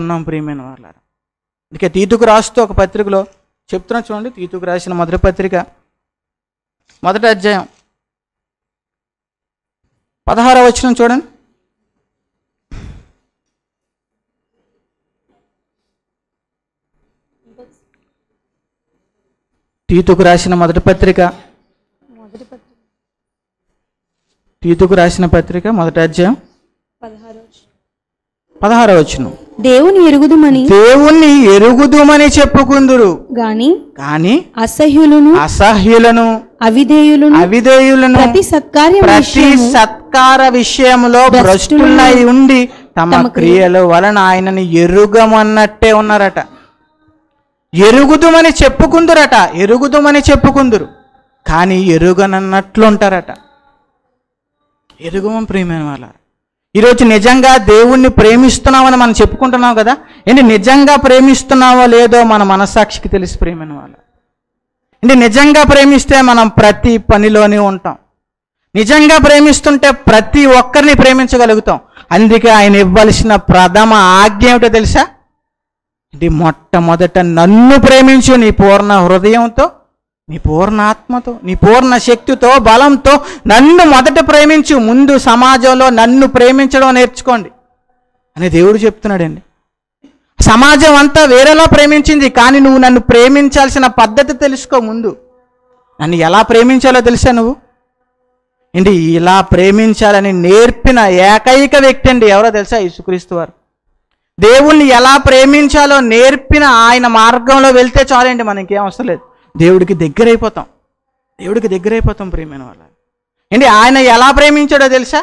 ఉన్నాం ప్రేమైన వాళ్ళ అందుకే తీతుకు రాస్తూ ఒక పత్రికలో చెప్తున్నా చూడండి తీతుకు రాసిన మొదటి పత్రిక మొదటి అధ్యాయం పదహారవ వచ్చిన చూడండి తీతుకు రాసిన మొదటి పత్రిక తీతుకు రాసిన పత్రిక మొదటి అధ్యాయం పదహారు పదహార వచనం దేవుని ఎరుగుదుమని దేవుణ్ణి ఎరుగుదుమని చెప్పుకుందురు గాని కాని అసహ్యులను అసహ్యులను అవిధేయులను అవిధేయులను ప్రతి సత్కార్య ప్రతి సత్కార విషయంలో భ్రష్టులై ఉండి తమ క్రియల వలన ఆయనని ఎరుగమన్నట్టే ఉన్నారట ఎరుగుదుమని చెప్పుకుందురట ఎరుగుదుమని చెప్పుకుందురు కానీ ఎరుగనన్నట్లుంటారట ఎరుగుమం ప్రియమైన వాళ్ళ ఈరోజు నిజంగా దేవుణ్ణి ప్రేమిస్తున్నామని మనం చెప్పుకుంటున్నాం కదా ఏంటి నిజంగా ప్రేమిస్తున్నావో లేదో మన మనస్సాక్షికి తెలిసి ప్రేమిన వాళ్ళు అంటే నిజంగా ప్రేమిస్తే మనం ప్రతి పనిలోనే ఉంటాం నిజంగా ప్రేమిస్తుంటే ప్రతి ఒక్కరిని ప్రేమించగలుగుతాం అందుకే ఆయన ఇవ్వాల్సిన ప్రథమ ఆజ్ఞ ఏమిటో తెలుసా ఇది మొట్టమొదట నన్ను ప్రేమించు నీ పూర్ణ హృదయంతో నీ పూర్ణాత్మతో నీ పూర్ణ శక్తితో బలంతో నన్ను మొదట ప్రేమించు ముందు సమాజంలో నన్ను ప్రేమించడం నేర్చుకోండి అని దేవుడు చెప్తున్నాడండి సమాజం అంతా వేరేలా ప్రేమించింది కానీ నువ్వు నన్ను ప్రేమించాల్సిన పద్ధతి తెలుసుకో ముందు నన్ను ఎలా ప్రేమించాలో తెలుసా నువ్వు ఏంటి ఇలా ప్రేమించాలని నేర్పిన ఏకైక వ్యక్తి అండి ఎవరో తెలుసా యేసుక్రీస్తు వారు దేవుణ్ణి ఎలా ప్రేమించాలో నేర్పిన ఆయన మార్గంలో వెళ్తే చాలండి మనకి అవసరం లేదు దేవుడికి దగ్గరైపోతాం దేవుడికి దగ్గరైపోతాం ప్రేమైన వాళ్ళ ఏంటి ఆయన ఎలా ప్రేమించాడో తెలుసా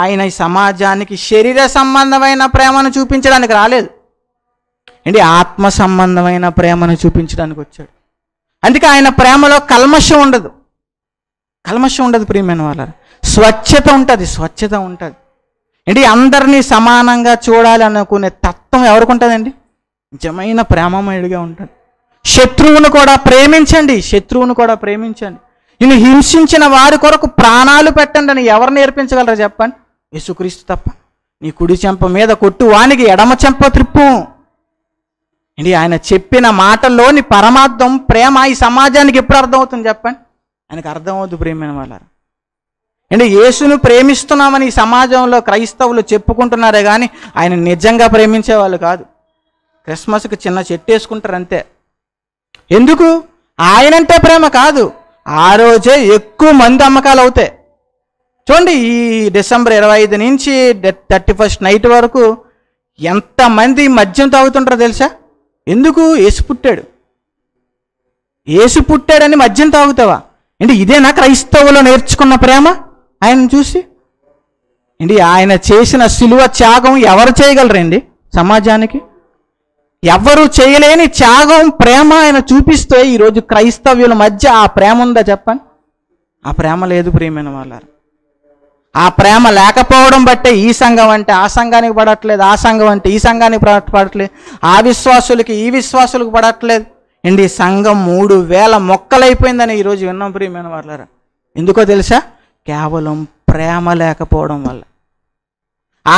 ఆయన ఈ సమాజానికి శరీర సంబంధమైన ప్రేమను చూపించడానికి రాలేదు ఏంటి ఆత్మ సంబంధమైన ప్రేమను చూపించడానికి వచ్చాడు అందుకే ఆయన ప్రేమలో కల్మషం ఉండదు కల్మషం ఉండదు ప్రియమైన వాళ్ళ స్వచ్ఛత ఉంటుంది స్వచ్ఛత ఉంటుంది ఏంటి అందరినీ సమానంగా చూడాలి అనుకునే తత్వం ఎవరికి ఉంటుందండి నిజమైన ప్రేమమయుడిగా ఉంటుంది శత్రువును కూడా ప్రేమించండి శత్రువును కూడా ప్రేమించండి నిన్ను హింసించిన వారి కొరకు ప్రాణాలు పెట్టండి అని ఎవరు నేర్పించగలరా చెప్పండి యేసుక్రీస్తు తప్ప నీ కుడి చెంప మీద కొట్టు వానికి ఎడమ చెంప త్రిప్పు ఏంటి ఆయన చెప్పిన మాటల్లోని పరమార్థం ప్రేమ ఈ సమాజానికి ఎప్పుడు అర్థమవుతుంది చెప్పండి ఆయనకు అర్థమవుతుంది ప్రేమైన వాళ్ళారు అంటే యేసును ప్రేమిస్తున్నామని ఈ సమాజంలో క్రైస్తవులు చెప్పుకుంటున్నారే కానీ ఆయన నిజంగా ప్రేమించే వాళ్ళు కాదు క్రిస్మస్కి చిన్న చెట్టు వేసుకుంటారు అంతే ఎందుకు ఆయనంటే ప్రేమ కాదు ఆ రోజే ఎక్కువ మంది అమ్మకాలు అవుతాయి చూడండి ఈ డిసెంబర్ ఇరవై ఐదు నుంచి థర్టీ ఫస్ట్ నైట్ వరకు ఎంతమంది మద్యం తాగుతుంటారో తెలుసా ఎందుకు ఏసు పుట్టాడు ఏసు పుట్టాడని మద్యం తాగుతావా అంటే ఇదేనా క్రైస్తవులో నేర్చుకున్న ప్రేమ ఆయన చూసి అండి ఆయన చేసిన సిలువ త్యాగం ఎవరు చేయగలరండి సమాజానికి ఎవ్వరూ చేయలేని త్యాగం ప్రేమ ఆయన చూపిస్తే ఈరోజు క్రైస్తవ్యుల మధ్య ఆ ప్రేమ ఉందా చెప్పండి ఆ ప్రేమ లేదు ప్రియమైన వాళ్ళారు ఆ ప్రేమ లేకపోవడం బట్టే ఈ సంఘం అంటే ఆ సంఘానికి పడట్లేదు ఆ సంఘం అంటే ఈ సంఘానికి పడట్లేదు ఆ విశ్వాసులకి ఈ విశ్వాసులకు పడట్లేదు అండి ఈ సంఘం మూడు వేల మొక్కలైపోయిందని ఈరోజు విన్నాం ప్రియమైన వాళ్ళారా ఎందుకో తెలుసా కేవలం ప్రేమ లేకపోవడం వల్ల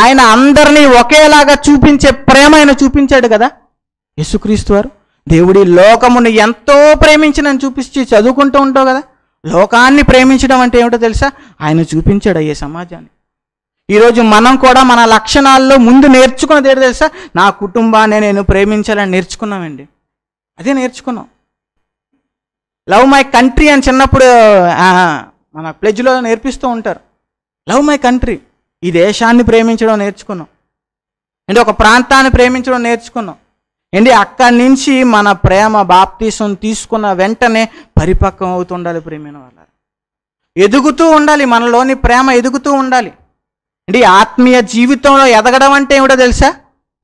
ఆయన అందరినీ ఒకేలాగా చూపించే ప్రేమ ఆయన చూపించాడు కదా యేసుక్రీస్తు వారు దేవుడి లోకమును ఎంతో ప్రేమించినని చూపించి చదువుకుంటూ ఉంటావు కదా లోకాన్ని ప్రేమించడం అంటే ఏమిటో తెలుసా ఆయన చూపించాడు అయ్యే సమాజాన్ని ఈరోజు మనం కూడా మన లక్షణాల్లో ముందు నేర్చుకున్నది ఏంటో తెలుసా నా కుటుంబాన్ని నేను ప్రేమించాలని నేర్చుకున్నామండి అదే నేర్చుకున్నాం లవ్ మై కంట్రీ అని చిన్నప్పుడు మన ప్లెజ్లో నేర్పిస్తూ ఉంటారు లవ్ మై కంట్రీ ఈ దేశాన్ని ప్రేమించడం నేర్చుకున్నాం అంటే ఒక ప్రాంతాన్ని ప్రేమించడం నేర్చుకున్నాం ఏంటి అక్కడి నుంచి మన ప్రేమ బాప్తీసం తీసుకున్న వెంటనే పరిపక్వం అవుతుండాలి ప్రేమైన వాళ్ళ ఎదుగుతూ ఉండాలి మనలోని ప్రేమ ఎదుగుతూ ఉండాలి అంటే ఆత్మీయ జీవితంలో ఎదగడం అంటే ఏమిటో తెలుసా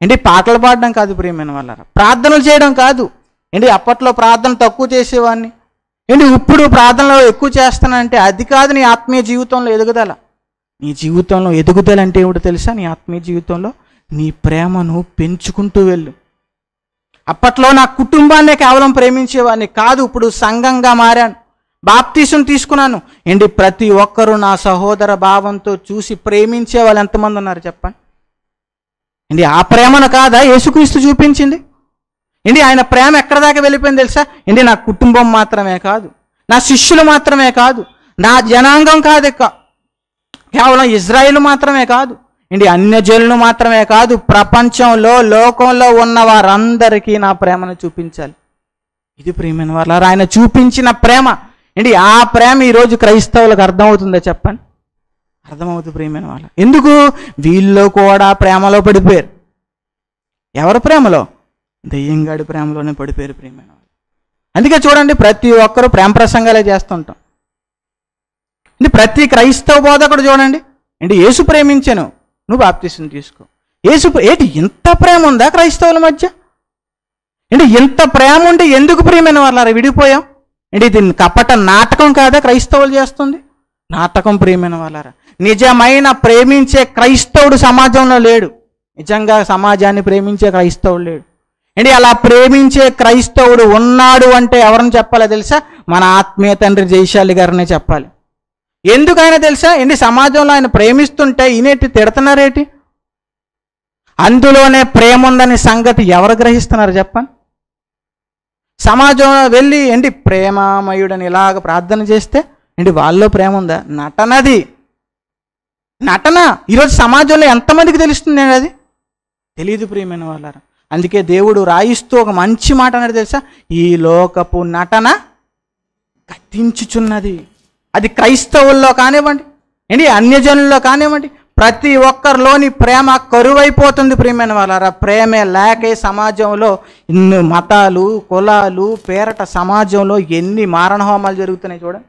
ఏంటి పాటలు పాడడం కాదు ప్రియమైన వాళ్ళారా ప్రార్థనలు చేయడం కాదు ఏంటి అప్పట్లో ప్రార్థన తక్కువ చేసేవాడిని ఏంటి ఇప్పుడు ప్రార్థనలో ఎక్కువ చేస్తానంటే అది కాదు నీ ఆత్మీయ జీవితంలో ఎదుగుదల నీ జీవితంలో ఎదుగుదల అంటే ఏమిటో తెలుసా నీ ఆత్మీయ జీవితంలో నీ ప్రేమను పెంచుకుంటూ వెళ్ళు అప్పట్లో నా కుటుంబాన్నే కేవలం ప్రేమించేవాడిని కాదు ఇప్పుడు సంఘంగా మారాను బాప్తీసును తీసుకున్నాను ఏంటి ప్రతి ఒక్కరూ నా సహోదర భావంతో చూసి ప్రేమించే వాళ్ళు ఎంతమంది ఉన్నారు చెప్పండి ఏంటి ఆ ప్రేమను కాదా యేసుక్రీస్తు చూపించింది ఏంటి ఆయన ప్రేమ ఎక్కడ దాకా వెళ్ళిపోయింది తెలుసా ఏంటి నా కుటుంబం మాత్రమే కాదు నా శిష్యులు మాత్రమే కాదు నా జనాంగం కాదు కేవలం ఇజ్రాయిల్ మాత్రమే కాదు ఇండి అన్యజనులు మాత్రమే కాదు ప్రపంచంలో లోకంలో ఉన్న వారందరికీ నా ప్రేమను చూపించాలి ఇది ప్రేమైన వారు ఆయన చూపించిన ప్రేమ ఏంటి ఆ ప్రేమ ఈరోజు క్రైస్తవులకు అర్థమవుతుందా చెప్పండి అర్థమవుతుంది ప్రేమైన వాళ్ళ ఎందుకు వీళ్ళు కూడా ప్రేమలో పడిపోయారు ఎవరు ప్రేమలో దెయ్యంగాడి ప్రేమలోనే పడిపోయారు ప్రేమైన వాళ్ళు అందుకే చూడండి ప్రతి ఒక్కరూ ప్రేమ ప్రసంగాలే చేస్తుంటాం ఇది ప్రతి క్రైస్తవ బోధకుడు చూడండి ఏంటి యేసు ప్రేమించాను నువ్వు బాప్తీసం తీసుకో ఏసు ఏంటి ఇంత ప్రేమ ఉందా క్రైస్తవుల మధ్య అంటే ఇంత ప్రేమ ఉంటే ఎందుకు ప్రియమైన వాళ్ళారా విడిపోయాం అంటే ఇది కపట నాటకం కాదా క్రైస్తవులు చేస్తుంది నాటకం ప్రియమైన వాళ్ళారా నిజమైన ప్రేమించే క్రైస్తవుడు సమాజంలో లేడు నిజంగా సమాజాన్ని ప్రేమించే క్రైస్తవుడు లేడు అంటే అలా ప్రేమించే క్రైస్తవుడు ఉన్నాడు అంటే ఎవరిని చెప్పాలో తెలుసా మన ఆత్మీయ తండ్రి జయశాలి గారినే చెప్పాలి ఎందుకైనా తెలుసా ఏంటి సమాజంలో ఆయన ప్రేమిస్తుంటే ఈయనేటి తిడుతున్నారేటి అందులోనే ప్రేమ ఉందని సంగతి ఎవరు గ్రహిస్తున్నారు చెప్పండి సమాజం వెళ్ళి ఏంటి ప్రేమమయుడని ఇలాగ ప్రార్థన చేస్తే ఏంటి వాళ్ళలో ప్రేమ ఉందా నటనది నటన ఈరోజు సమాజంలో ఎంతమందికి తెలుస్తుంది అది తెలియదు ప్రియమైన వాళ్ళ అందుకే దేవుడు రాయిస్తూ ఒక మంచి మాట అనేది తెలుసా ఈ లోకపు నటన గతించుచున్నది అది క్రైస్తవుల్లో కానివ్వండి ఏంటి అన్యజనుల్లో కానివ్వండి ప్రతి ఒక్కరిలోని ప్రేమ కరువైపోతుంది ప్రియమైన వాళ్ళారా ప్రేమే లేకే సమాజంలో ఇన్ని మతాలు కులాలు పేరట సమాజంలో ఎన్ని మారణ హోమాలు జరుగుతున్నాయి చూడండి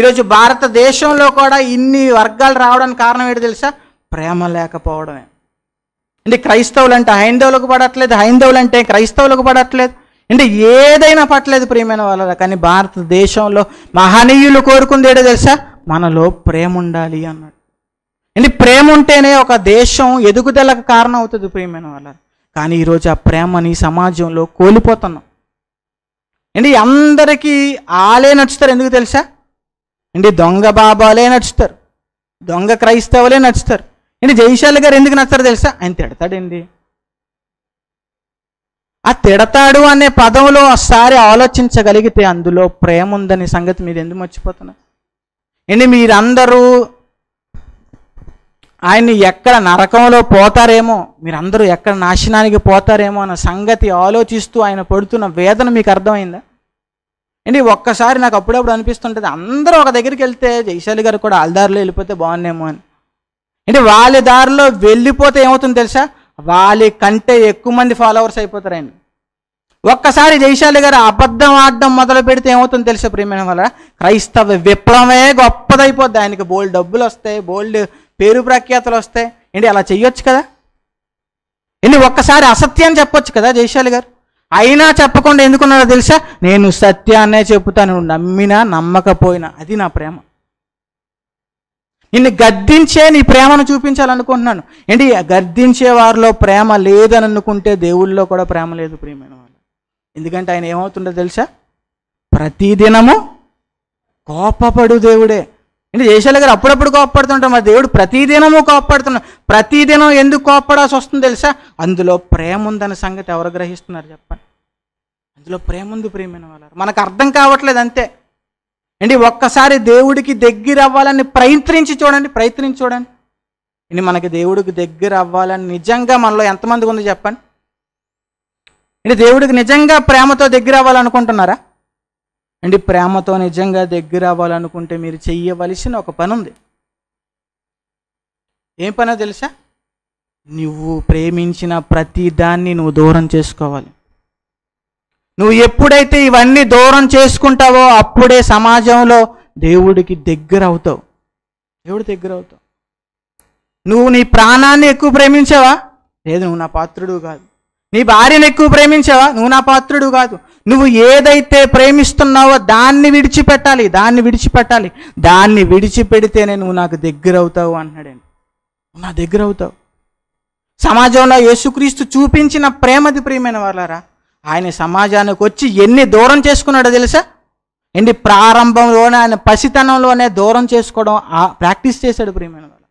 ఈరోజు భారతదేశంలో కూడా ఇన్ని వర్గాలు రావడానికి కారణం ఏంటి తెలుసా ప్రేమ లేకపోవడమే అంటే క్రైస్తవులు అంటే హైందవులకు పడట్లేదు హైందవులు అంటే క్రైస్తవులకు పడట్లేదు అంటే ఏదైనా పట్టలేదు ప్రియమైన వాళ్ళ కానీ భారతదేశంలో మహనీయులు కోరుకుందేడో తెలుసా మనలో ప్రేమ ఉండాలి అన్నాడు అంటే ప్రేమ ఉంటేనే ఒక దేశం ఎదుగుదలకు కారణం అవుతుంది ప్రియమైన వాళ్ళ కానీ ఈరోజు ఆ ప్రేమని సమాజంలో కోల్పోతున్నాం అంటే అందరికీ ఆలే నడుస్తారు ఎందుకు తెలుసా అంటే దొంగ బాబాలే నచ్చుతారు దొంగ క్రైస్తవులే నచ్చుతారు అంటే జయశాల గారు ఎందుకు నచ్చారు తెలుసా ఆయన తిడతాడండి ఆ తిడతాడు అనే పదంలో ఒకసారి ఆలోచించగలిగితే అందులో ప్రేమ ఉందనే సంగతి మీరు ఎందుకు మర్చిపోతున్నారు ఏంటి మీరందరూ ఆయన్ని ఎక్కడ నరకంలో పోతారేమో మీరందరూ ఎక్కడ నాశనానికి పోతారేమో అన్న సంగతి ఆలోచిస్తూ ఆయన పడుతున్న వేదన మీకు అర్థమైందా ఏంటి ఒక్కసారి నాకు అప్పుడప్పుడు అనిపిస్తుంటుంది అందరూ ఒక దగ్గరికి వెళ్తే జైశాలి గారు కూడా ఆల్దారిలో వెళ్ళిపోతే బాగున్నేమో అని అంటే వాళ్ళ దారిలో వెళ్ళిపోతే ఏమవుతుంది తెలుసా వాళ్ళ కంటే ఎక్కువ మంది ఫాలోవర్స్ అయిపోతారు ఆయన ఒక్కసారి జైశాలి గారు అబద్ధం ఆడడం మొదలు పెడితే ఏమవుతుందో తెలుసా ప్రియమైన వల్ల క్రైస్తవ విప్లవమే గొప్పదైపోద్ది ఆయనకి బోల్డ్ డబ్బులు వస్తాయి బోల్డ్ పేరు ప్రఖ్యాతలు వస్తాయి ఏంటి అలా చెయ్యొచ్చు కదా ఏంటి ఒక్కసారి అసత్యాన్ని చెప్పొచ్చు కదా జైశాలి గారు అయినా చెప్పకుండా ఎందుకున్నారో తెలుసా నేను సత్యాన్నే చెప్తాను నమ్మినా నమ్మకపోయినా అది నా ప్రేమ నిన్ను గద్దించే నీ ప్రేమను చూపించాలనుకుంటున్నాను ఏంటి గద్దించే వారిలో ప్రేమ లేదని అనుకుంటే దేవుళ్ళలో కూడా ప్రేమ లేదు ప్రియమైన వాళ్ళు ఎందుకంటే ఆయన ఏమవుతుండో తెలుసా ప్రతిదినము కోపపడు దేవుడే అంటే దేశాల గారు అప్పుడప్పుడు కోప్పడుతుంటాం మరి దేవుడు ప్రతిదినము కోప్పడుతున్నాడు ప్రతిదినం ఎందుకు కోప్పడాల్సి వస్తుంది తెలుసా అందులో ప్రేమ ఉందన్న సంగతి ఎవరు గ్రహిస్తున్నారు చెప్పండి అందులో ప్రేమ ఉంది ప్రియమైన వాళ్ళు మనకు అర్థం కావట్లేదు అంతే అండి ఒక్కసారి దేవుడికి దగ్గర అవ్వాలని ప్రయత్నించి చూడండి ప్రయత్నించి చూడండి అండి మనకి దేవుడికి దగ్గర అవ్వాలని నిజంగా మనలో ఎంతమందికి ఉందో చెప్పండి అంటే దేవుడికి నిజంగా ప్రేమతో దగ్గర అవ్వాలనుకుంటున్నారా అండి ప్రేమతో నిజంగా దగ్గర అవ్వాలనుకుంటే మీరు చెయ్యవలసిన ఒక పని ఉంది ఏం పనో తెలుసా నువ్వు ప్రేమించిన ప్రతి దాన్ని నువ్వు దూరం చేసుకోవాలి నువ్వు ఎప్పుడైతే ఇవన్నీ దూరం చేసుకుంటావో అప్పుడే సమాజంలో దేవుడికి దగ్గర అవుతావు దేవుడి దగ్గర అవుతావు నువ్వు నీ ప్రాణాన్ని ఎక్కువ ప్రేమించావా లేదు నువ్వు నా పాత్రుడు కాదు నీ భార్యను ఎక్కువ ప్రేమించావా నువ్వు నా పాత్రుడు కాదు నువ్వు ఏదైతే ప్రేమిస్తున్నావో దాన్ని విడిచిపెట్టాలి దాన్ని విడిచిపెట్టాలి దాన్ని విడిచిపెడితేనే నువ్వు నాకు దగ్గర అవుతావు అంటున్నాడు నా దగ్గర అవుతావు సమాజంలో యేసుక్రీస్తు చూపించిన ప్రేమది ప్రియమైన వాళ్ళారా ఆయన సమాజానికి వచ్చి ఎన్ని దూరం చేసుకున్నాడో తెలుసా ఏంటి ప్రారంభంలోనే ఆయన పసితనంలోనే దూరం చేసుకోవడం ఆ ప్రాక్టీస్ చేశాడు ప్రియమైన వాళ్ళు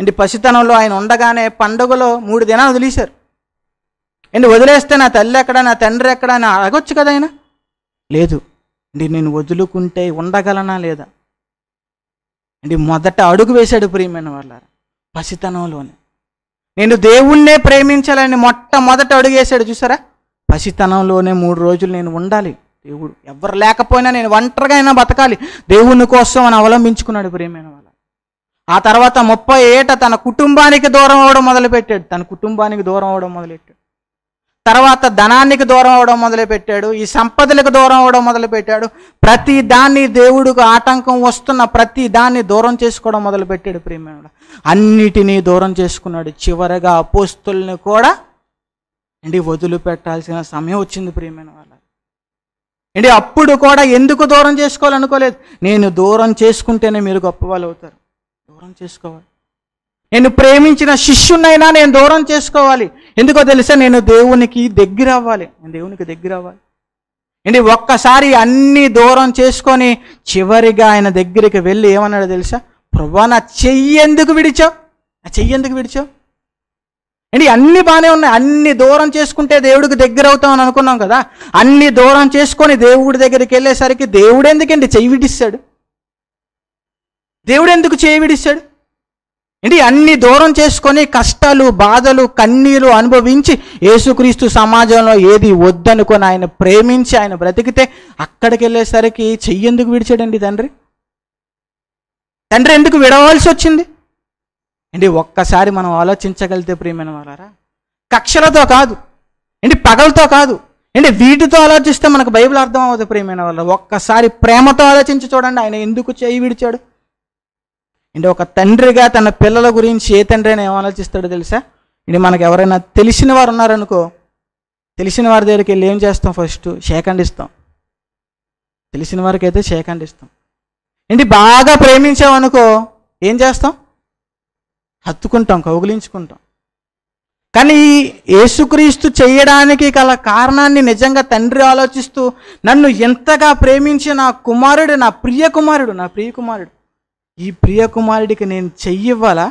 ఏంటి పసితనంలో ఆయన ఉండగానే పండుగలో మూడు దినాలు వదిలేశారు ఏంటి వదిలేస్తే నా తల్లి ఎక్కడ నా తండ్రి ఎక్కడ అని అడగొచ్చు కదా ఆయన లేదు అంటే నేను వదులుకుంటే ఉండగలనా లేదా అంటే మొదట అడుగు వేశాడు ప్రియమైన వాళ్ళ పసితనంలోనే నేను దేవుణ్ణే ప్రేమించాలని మొట్టమొదట అడుగు వేశాడు చూసారా పసితనంలోనే మూడు రోజులు నేను ఉండాలి దేవుడు ఎవరు లేకపోయినా నేను ఒంటరిగా అయినా బతకాలి దేవుని కోసం అని అవలంబించుకున్నాడు ప్రేమైన వాళ్ళ ఆ తర్వాత ముప్పై ఏట తన కుటుంబానికి దూరం అవడం మొదలుపెట్టాడు తన కుటుంబానికి దూరం అవడం మొదలెట్టాడు తర్వాత ధనానికి దూరం అవడం మొదలుపెట్టాడు ఈ సంపదలకు దూరం అవడం మొదలుపెట్టాడు ప్రతి దాన్ని దేవుడికి ఆటంకం వస్తున్న ప్రతి దాన్ని దూరం చేసుకోవడం మొదలుపెట్టాడు ప్రేమ అన్నిటినీ దూరం చేసుకున్నాడు చివరగా అపోస్తుల్ని కూడా ఏంటి వదిలిపెట్టాల్సిన సమయం వచ్చింది ప్రియమైన వాళ్ళ ఏంటి అప్పుడు కూడా ఎందుకు దూరం చేసుకోవాలనుకోలేదు నేను దూరం చేసుకుంటేనే మీరు గొప్పవాళ్ళు అవుతారు దూరం చేసుకోవాలి నేను ప్రేమించిన శిష్యున్నైనా నేను దూరం చేసుకోవాలి ఎందుకో తెలుసా నేను దేవునికి దగ్గర అవ్వాలి నేను దేవునికి దగ్గర అవ్వాలి ఏంటి ఒక్కసారి అన్నీ దూరం చేసుకొని చివరిగా ఆయన దగ్గరికి వెళ్ళి ఏమన్నాడు తెలుసా ప్రభా నా చెయ్యి ఎందుకు విడిచావు నా చెయ్యి ఎందుకు విడిచావు అంటే అన్నీ బాగానే ఉన్నాయి అన్ని దూరం చేసుకుంటే దేవుడికి దగ్గర అవుతాం అని అనుకున్నాం కదా అన్ని దూరం చేసుకొని దేవుడి దగ్గరికి వెళ్ళేసరికి దేవుడు ఎందుకండి చెవిడిస్తాడు దేవుడు ఎందుకు చేవిడిస్తాడు ఏంటి అన్ని దూరం చేసుకొని కష్టాలు బాధలు కన్నీరు అనుభవించి యేసుక్రీస్తు సమాజంలో ఏది వద్దనుకొని ఆయన ప్రేమించి ఆయన బ్రతికితే అక్కడికి వెళ్ళేసరికి చెయ్యి ఎందుకు విడిచాడండి తండ్రి తండ్రి ఎందుకు విడవలసి వచ్చింది అంటే ఒక్కసారి మనం ఆలోచించగలిగితే ప్రియమైన వాళ్ళారా కక్షలతో కాదు ఏంటి పగలతో కాదు ఏంటి వీటితో ఆలోచిస్తే మనకు బైబిల్ అర్థం అవ్వదు ప్రియమైన వాళ్ళు ఒక్కసారి ప్రేమతో ఆలోచించి చూడండి ఆయన ఎందుకు చేయి విడిచాడు అంటే ఒక తండ్రిగా తన పిల్లల గురించి ఏ తండ్రి అయినా ఏం ఆలోచిస్తాడో తెలుసా ఇది మనకు ఎవరైనా తెలిసిన వారు ఉన్నారనుకో తెలిసిన వారి దగ్గరికి వెళ్ళి ఏం చేస్తాం ఫస్ట్ షేకండ్ ఇస్తాం తెలిసిన వారికి అయితే షేఖండ్ ఇస్తాం ఏంటి బాగా ప్రేమించామనుకో ఏం చేస్తాం హత్తుకుంటాం కౌగిలించుకుంటాం కానీ యేసుక్రీస్తు చేయడానికి గల కారణాన్ని నిజంగా తండ్రి ఆలోచిస్తూ నన్ను ఎంతగా ప్రేమించి నా కుమారుడు నా ప్రియ కుమారుడు నా ప్రియ కుమారుడు ఈ ప్రియ కుమారుడికి నేను చెయ్యివ్వాలా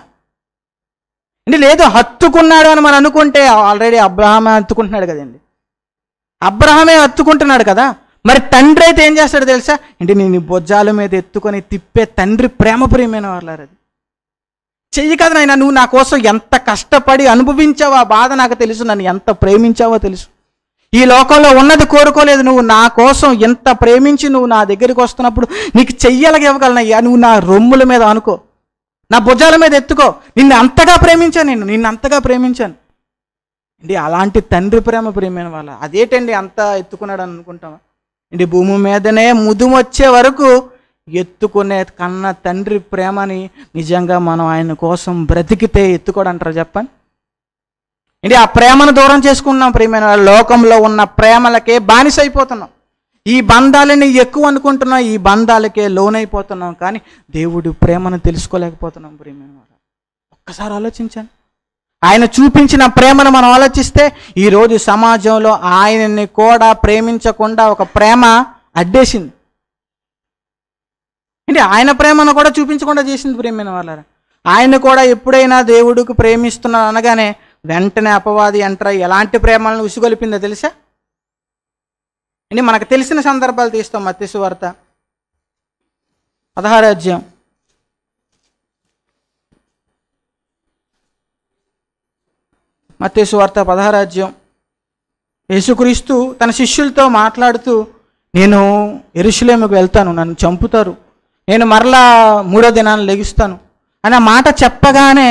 అంటే లేదు హత్తుకున్నాడు అని మనం అనుకుంటే ఆల్రెడీ అబ్రహమే హత్తుకుంటున్నాడు కదండి అబ్రహమే హత్తుకుంటున్నాడు కదా మరి తండ్రి అయితే ఏం చేస్తాడు తెలుసా అంటే నేను బొజ్జాల మీద ఎత్తుకొని తిప్పే తండ్రి ప్రేమ ప్రియమైన వాళ్ళారు అది చెయ్యి కాదు నాయన నువ్వు నా కోసం ఎంత కష్టపడి అనుభవించావో ఆ బాధ నాకు తెలుసు నన్ను ఎంత ప్రేమించావో తెలుసు ఈ లోకంలో ఉన్నది కోరుకోలేదు నువ్వు నా కోసం ఎంత ప్రేమించి నువ్వు నా దగ్గరికి వస్తున్నప్పుడు నీకు చెయ్యలగివ్వగలనయ్యా నువ్వు నా రొమ్ముల మీద అనుకో నా భుజాల మీద ఎత్తుకో నిన్ను అంతగా ప్రేమించాను నేను నిన్ను అంతగా ప్రేమించాను అండి అలాంటి తండ్రి ప్రేమ ప్రేమైన వాళ్ళ అదేటండి అంత ఎత్తుకున్నాడు అనుకుంటావా అండి భూమి మీదనే ముదుము వరకు ఎత్తుకునే కన్న తండ్రి ప్రేమని నిజంగా మనం ఆయన కోసం బ్రతికితే ఎత్తుకోడంటారు చెప్పండి ఏంటి ఆ ప్రేమను దూరం చేసుకున్నాం ప్రియమైన లోకంలో ఉన్న ప్రేమలకే బానిసైపోతున్నాం ఈ బంధాలని ఎక్కువ అనుకుంటున్నాం ఈ బంధాలకే లోనైపోతున్నాం కానీ దేవుడు ప్రేమను తెలుసుకోలేకపోతున్నాం ప్రియమైన ఒక్కసారి ఆలోచించాను ఆయన చూపించిన ప్రేమను మనం ఆలోచిస్తే ఈరోజు సమాజంలో ఆయనని కూడా ప్రేమించకుండా ఒక ప్రేమ అడ్డేసింది అంటే ఆయన ప్రేమను కూడా చూపించకుండా చేసింది ప్రేమైన వాళ్ళారా ఆయన కూడా ఎప్పుడైనా దేవుడికి ప్రేమిస్తున్నాను అనగానే వెంటనే అపవాది ఎంటర్ ఎలాంటి ప్రేమలను ఉసుగొలిపిందో తెలుసా అంటే మనకు తెలిసిన సందర్భాలు తీస్తాం మత్స్యవార్త పదహారు అధ్యాయం మత్స్యవార్త పదహారు అధ్యాయం యేసుక్రీస్తు తన శిష్యులతో మాట్లాడుతూ నేను ఎరుషులేముకు వెళ్తాను నన్ను చంపుతారు నేను మరలా మూడో దినాన్ని లెగిస్తాను అని ఆ మాట చెప్పగానే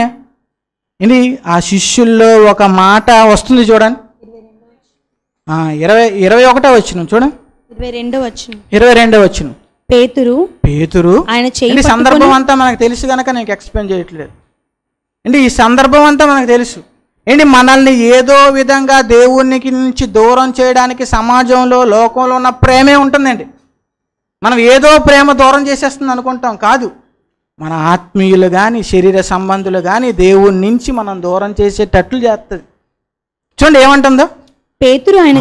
ఇది ఆ శిష్యుల్లో ఒక మాట వస్తుంది చూడండి ఇరవై ఇరవై ఒకటో వచ్చిన చూడండి ఇరవై రెండో వచ్చిన ఇరవై రెండో వచ్చిన పేతురు పేతురు ఆయన చేయి సందర్భం అంతా మనకు తెలుసు కనుక నీకు ఎక్స్ప్లెయిన్ చేయట్లేదు అంటే ఈ సందర్భం అంతా మనకు తెలుసు ఏంటి మనల్ని ఏదో విధంగా దేవునికి నుంచి దూరం చేయడానికి సమాజంలో లోకంలో ఉన్న ప్రేమే ఉంటుందండి మనం ఏదో ప్రేమ దూరం చేసేస్తుంది అనుకుంటాం కాదు మన ఆత్మీయులు కానీ శరీర సంబంధులు కానీ దేవుడి నుంచి మనం దూరం చేసేటట్లు చేస్తుంది చూడండి ఏమంటుందో పేతురు ఆయన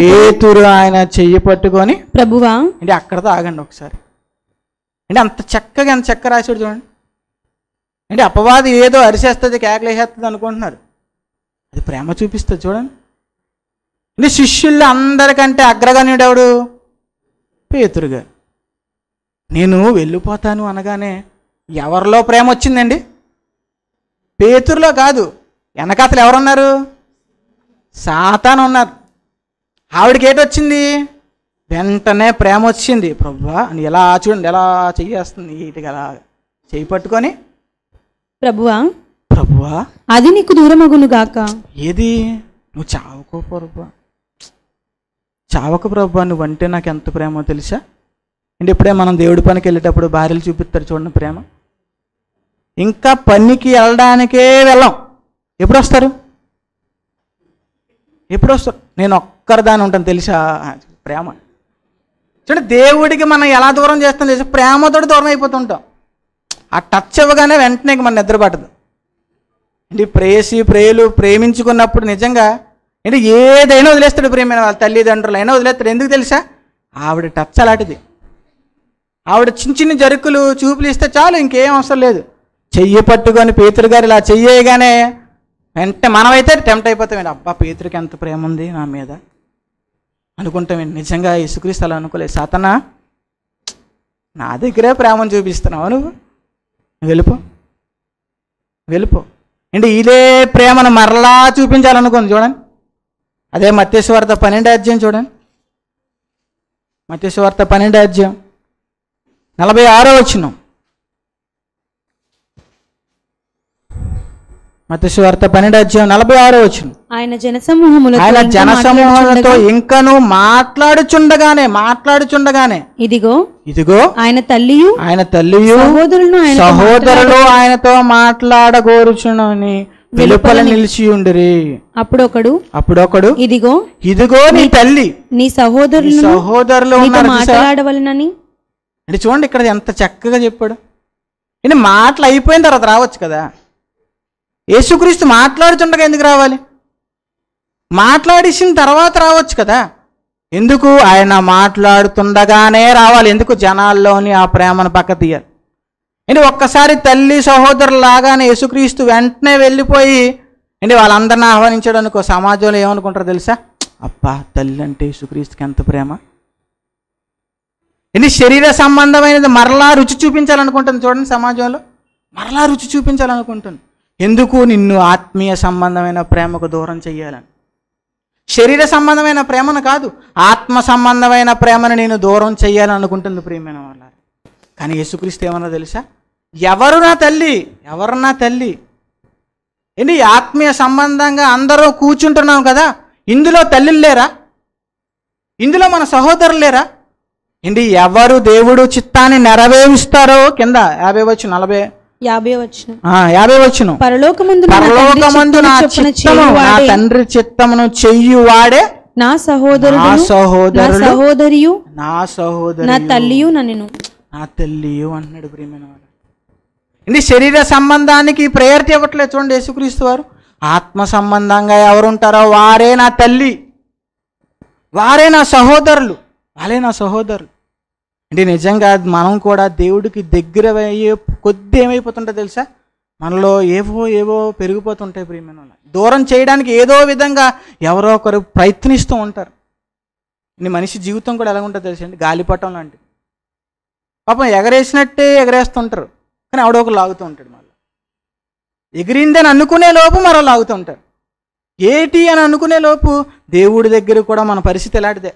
పేతురు ఆయన చెయ్యి పట్టుకొని ప్రభువా అంటే అక్కడతో ఆగండి ఒకసారి అంటే అంత చక్కగా ఎంత చక్క రాశాడు చూడండి అంటే అపవాది ఏదో అరిసేస్తుంది కేకలేసేస్తుంది అనుకుంటున్నారు అది ప్రేమ చూపిస్తుంది చూడండి అంటే శిష్యుల్లో అందరికంటే అగ్రగణ్యుడెవడు పేతురు గారు నేను వెళ్ళిపోతాను అనగానే ఎవరిలో ప్రేమ వచ్చిందండి పేతురులో కాదు వెనకాతలు ఎవరున్నారు సాతాను ఉన్నారు ఆవిడకి ఏటొచ్చింది వెంటనే ప్రేమ వచ్చింది ప్రభా అని ఎలా చూడండి ఎలా చెయ్యేస్తుంది ఇటుగా అలా చేయి పట్టుకొని ప్రభువా ప్రభువా అది నీకు దూరమగును గాక ఏది నువ్వు చావుకో ప్రభా చావకు ప్రభా నువ్వంటే నాకు ఎంత ప్రేమో తెలుసా అంటే ఇప్పుడే మనం దేవుడి పనికి వెళ్ళేటప్పుడు భార్యలు చూపిస్తారు చూడండి ప్రేమ ఇంకా పనికి వెళ్ళడానికే వెళ్ళం ఎప్పుడు వస్తారు ఎప్పుడు వస్తారు నేను ఒక్కరిదాని ఉంటాను తెలుసా ప్రేమ చూడండి దేవుడికి మనం ఎలా దూరం చేస్తాం తెలుసు ప్రేమతోటి దూరం అయిపోతుంటాం ఆ టచ్ ఇవ్వగానే వెంటనే మన నిద్ర పట్టదు అంటే ప్రేసి ప్రేయులు ప్రేమించుకున్నప్పుడు నిజంగా అంటే ఏదైనా వదిలేస్తాడు ప్రేమైన వాళ్ళ తల్లిదండ్రులు అయినా వదిలేస్తాడు ఎందుకు తెలుసా ఆవిడ టచ్ అలాంటిది ఆవిడ చిన్న చిన్న జరుకులు చూపులిస్తే చాలు ఇంకేం అవసరం లేదు చెయ్యి పట్టుకొని పేతురు గారు ఇలా చెయ్యగానే వెంటనే మనమైతే టెంప్ట్ అయిపోతామండి అబ్బా పేతురికి ఎంత ప్రేమ ఉంది నా మీద అనుకుంటామండి నిజంగా ఇసుక్రీస్తు అలా అనుకోలేదు సతనా నా దగ్గరే ప్రేమను చూపిస్తున్నావు నువ్వు వెళ్ళిపో వెళ్ళిపో అంటే ఇదే ప్రేమను మరలా చూపించాలనుకుంది చూడండి అదే మత్స్యవార్త పన్నెండు అధ్యాయం చూడండి మత్స్యవార్త పన్నెండు అధ్యాయం నలభై ఆరో వచనం మతస్వార్త పన్నెండు అధ్యాయం నలభై ఆరో వచ్చిన ఆయన జనసమూహములు ఆయన జనసమూహములతో ఇంకను మాట్లాడుచుండగానే మాట్లాడుచుండగానే ఇదిగో ఇదిగో ఆయన తల్లి ఆయన తల్లి సహోదరులను సహోదరులు ఆయనతో మాట్లాడగోరుచునని వెలుపల నిలిచి ఉండిరి అప్పుడొకడు అప్పుడొకడు ఇదిగో ఇదిగో నీ తల్లి నీ సహోదరులు సహోదరులు మాట్లాడవలనని అంటే చూడండి ఇక్కడ ఎంత చక్కగా చెప్పాడు అంటే మాటలు అయిపోయిన తర్వాత రావచ్చు కదా యేసుక్రీస్తు మాట్లాడుచుండగా ఎందుకు రావాలి మాట్లాడేసిన తర్వాత రావచ్చు కదా ఎందుకు ఆయన మాట్లాడుతుండగానే రావాలి ఎందుకు జనాల్లోని ఆ ప్రేమను పక్క తీయాలి అంటే ఒక్కసారి తల్లి సహోదరులు లాగానే యేసుక్రీస్తు వెంటనే వెళ్ళిపోయి అంటే వాళ్ళందరిని ఆహ్వానించడానికి సమాజంలో ఏమనుకుంటారో తెలుసా అప్పా తల్లి అంటే యేసుక్రీస్తుకి ఎంత ప్రేమ ఇది శరీర సంబంధమైనది మరలా రుచి చూపించాలనుకుంటుంది చూడండి సమాజంలో మరలా రుచి చూపించాలనుకుంటుంది ఎందుకు నిన్ను ఆత్మీయ సంబంధమైన ప్రేమకు దూరం చేయాలని శరీర సంబంధమైన ప్రేమను కాదు ఆత్మ సంబంధమైన ప్రేమను నేను దూరం చేయాలనుకుంటుంది ప్రియమైన వాళ్ళ కానీ యేసుక్రీస్తు ఏమన్నా తెలుసా ఎవరు నా తల్లి ఎవరు నా తల్లి ఏంటి ఆత్మీయ సంబంధంగా అందరూ కూర్చుంటున్నాం కదా ఇందులో తల్లిలు లేరా ఇందులో మన సహోదరులు లేరా ఇండి ఎవరు దేవుడు చిత్తాన్ని నెరవేరుస్తారో కింద యాభై వచ్చు నలభై యాభై వచ్చిన యాభై వచ్చిన పరలోకమందు పరలోకమందు తండ్రి చిత్తమును చెయ్యు వాడే నా సహోదరు నా సహోదరుడు సహోదరియు నా సహోదరు నా తల్లి నన్ను నా తల్లియు అంటున్నాడు ప్రేమైన ఇది శరీర సంబంధానికి ప్రయారిటీ ఇవ్వట్లేదు చూడండి యేసుక్రీస్తు వారు ఆత్మ సంబంధంగా ఎవరుంటారో వారే నా తల్లి వారే నా సహోదరులు వాళ్ళే నా సహోదరులు అంటే నిజంగా మనం కూడా దేవుడికి దగ్గర అయ్యే కొద్ది ఏమైపోతుంటుందో తెలుసా మనలో ఏవో ఏవో పెరిగిపోతుంటాయి ప్రియమైన దూరం చేయడానికి ఏదో విధంగా ఎవరో ఒకరు ప్రయత్నిస్తూ ఉంటారు నీ మనిషి జీవితం కూడా ఎలా ఉంటుందో అండి గాలిపటం లాంటిది పాపం ఎగరేసినట్టే ఎగరేస్తుంటారు కానీ ఆవిడ లాగుతూ ఉంటాడు మళ్ళీ ఎగిరిందని అనుకునే లోపు మరో లాగుతూ ఉంటాడు ఏటి అని అనుకునే లోపు దేవుడి దగ్గర కూడా మన పరిస్థితి ఎలాంటిదే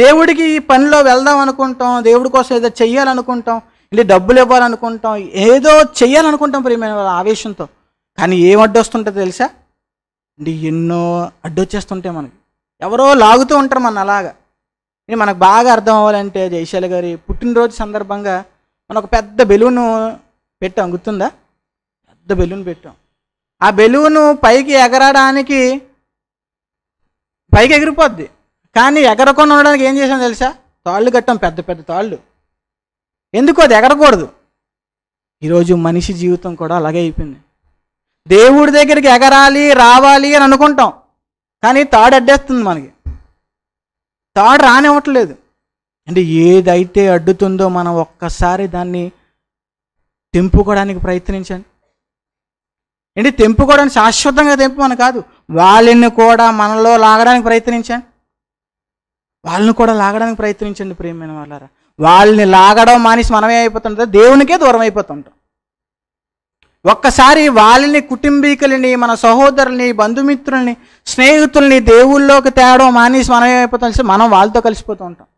దేవుడికి ఈ పనిలో వెళ్దాం అనుకుంటాం దేవుడి కోసం ఏదో చెయ్యాలనుకుంటాం ఇంటి డబ్బులు ఇవ్వాలనుకుంటాం ఏదో చెయ్యాలనుకుంటాం ప్రియమైన ఆవేశంతో కానీ ఏం అడ్డొస్తుంటుందో తెలుసా అంటే ఎన్నో అడ్డొచ్చేస్తుంటాయి మనకి ఎవరో లాగుతూ ఉంటారు మన అలాగా ఇది మనకు బాగా అర్థం అవ్వాలంటే జయశాల గారి పుట్టినరోజు సందర్భంగా మనం ఒక పెద్ద బెలూను పెట్టాం గుర్తుందా పెద్ద బెలూన్ పెట్టాం ఆ బెలూను పైకి ఎగరడానికి పైకి ఎగిరిపోద్ది కానీ ఎగరకుండా ఉండడానికి ఏం చేసాం తెలుసా తాళ్ళు కట్టాం పెద్ద పెద్ద తాళ్ళు ఎందుకు అది ఎగరకూడదు ఈరోజు మనిషి జీవితం కూడా అలాగే అయిపోయింది దేవుడి దగ్గరికి ఎగరాలి రావాలి అని అనుకుంటాం కానీ తాడు అడ్డేస్తుంది మనకి తాడు రానివ్వట్లేదు అంటే ఏదైతే అడ్డుతుందో మనం ఒక్కసారి దాన్ని తెంపుకోవడానికి ప్రయత్నించండి అంటే తెంపుకోవడానికి శాశ్వతంగా తెంపు మన కాదు వాళ్ళని కూడా మనలో లాగడానికి ప్రయత్నించండి వాళ్ళని కూడా లాగడానికి ప్రయత్నించండి ప్రేమైన వాళ్ళారా వాళ్ళని లాగడం మానేసి మనమే అయిపోతుంటే దేవునికే దూరం అయిపోతుంటాం ఒక్కసారి వాళ్ళని కుటుంబీకులని మన సహోదరుల్ని బంధుమిత్రుల్ని స్నేహితుల్ని దేవుళ్ళోకి తేవడం మానేసి మనమే అయిపోతాం మనం వాళ్ళతో కలిసిపోతూ ఉంటాం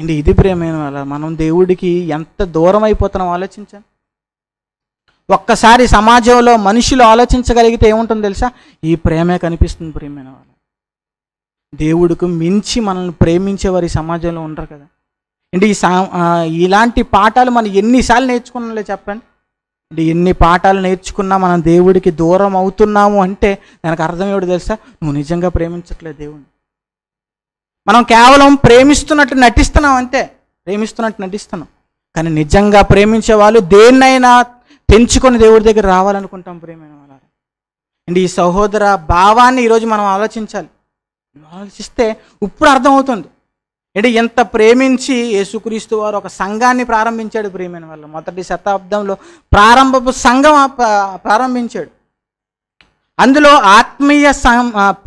అండి ఇది ప్రేమైన వాళ్ళ మనం దేవుడికి ఎంత దూరం అయిపోతున్నాం ఆలోచించండి ఒక్కసారి సమాజంలో మనుషులు ఆలోచించగలిగితే ఏముంటుందో తెలుసా ఈ ప్రేమే కనిపిస్తుంది ప్రేమైన వాళ్ళ దేవుడికి మించి మనల్ని ప్రేమించే వారి సమాజంలో ఉండరు కదా అంటే ఈ సా ఇలాంటి పాఠాలు మనం ఎన్నిసార్లు నేర్చుకున్నాలే చెప్పండి అంటే ఎన్ని పాఠాలు నేర్చుకున్నా మనం దేవుడికి దూరం అవుతున్నాము అంటే దానికి అర్థం ఏమిటి తెలుసా నువ్వు నిజంగా ప్రేమించట్లేదు దేవుడిని మనం కేవలం ప్రేమిస్తున్నట్టు నటిస్తున్నాం అంతే ప్రేమిస్తున్నట్టు నటిస్తున్నాం కానీ నిజంగా ప్రేమించే వాళ్ళు దేన్నైనా తెంచుకొని దేవుడి దగ్గర రావాలనుకుంటాం ప్రేమైన వాళ్ళు అండ్ ఈ సహోదర భావాన్ని ఈరోజు మనం ఆలోచించాలి ఆలోచిస్తే ఇప్పుడు అర్థమవుతుంది అంటే ఎంత ప్రేమించి యేసుక్రీస్తు వారు ఒక సంఘాన్ని ప్రారంభించాడు ప్రేమైన వల్ల మొదటి శతాబ్దంలో ప్రారంభపు సంఘం ప్రారంభించాడు అందులో ఆత్మీయ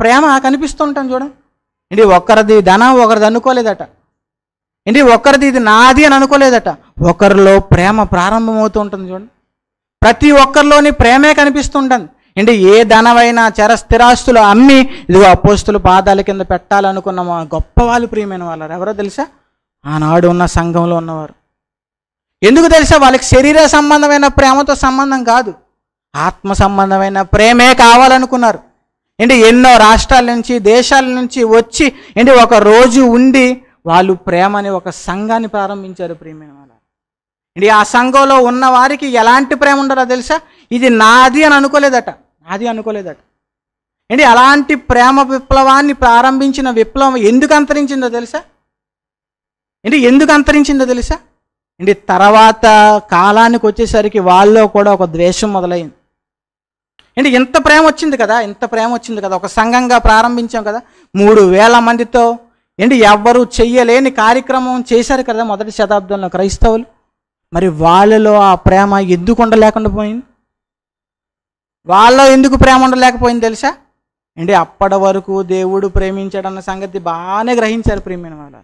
ప్రేమ కనిపిస్తుంటాం చూడండి ఏంటి ఒకరిది ధనం ఒకరిది అనుకోలేదట ఏంటి ఒకరిది ఇది నాది అని అనుకోలేదట ఒకరిలో ప్రేమ ప్రారంభమవుతూ ఉంటుంది చూడండి ప్రతి ఒక్కరిలోని ప్రేమే కనిపిస్తుంటుంది అంటే ఏ ధనమైన చరస్థిరాస్తులు అమ్మి ఇదిగో అపోస్తులు పాదాల కింద పెట్టాలనుకున్న గొప్ప వాళ్ళు ప్రియమైన వాళ్ళు ఎవరో తెలుసా ఆనాడు ఉన్న సంఘంలో ఉన్నవారు ఎందుకు తెలుసా వాళ్ళకి శరీర సంబంధమైన ప్రేమతో సంబంధం కాదు ఆత్మ సంబంధమైన ప్రేమే కావాలనుకున్నారు అంటే ఎన్నో రాష్ట్రాల నుంచి దేశాల నుంచి వచ్చి అంటే ఒక రోజు ఉండి వాళ్ళు ప్రేమ అనే ఒక సంఘాన్ని ప్రారంభించారు ప్రియమైన వాళ్ళ అంటే ఆ సంఘంలో ఉన్న వారికి ఎలాంటి ప్రేమ ఉండరా తెలుసా ఇది నాది అని అనుకోలేదట అది అనుకోలేదట ఏంటి అలాంటి ప్రేమ విప్లవాన్ని ప్రారంభించిన విప్లవం ఎందుకు అంతరించిందో తెలుసా ఏంటి ఎందుకు అంతరించిందో తెలుసా ఏంటి తర్వాత కాలానికి వచ్చేసరికి వాళ్ళలో కూడా ఒక ద్వేషం మొదలైంది ఏంటి ఇంత ప్రేమ వచ్చింది కదా ఇంత ప్రేమ వచ్చింది కదా ఒక సంఘంగా ప్రారంభించాం కదా మూడు వేల మందితో ఏంటి ఎవ్వరూ చెయ్యలేని కార్యక్రమం చేశారు కదా మొదటి శతాబ్దంలో క్రైస్తవులు మరి వాళ్ళలో ఆ ప్రేమ ఎందుకు ఉండలేకుండా పోయింది వాళ్ళ ఎందుకు ప్రేమ ఉండలేకపోయింది తెలుసా అంటే అప్పటి వరకు దేవుడు ప్రేమించాడన్న సంగతి బాగానే గ్రహించారు ప్రేమైన వాళ్ళు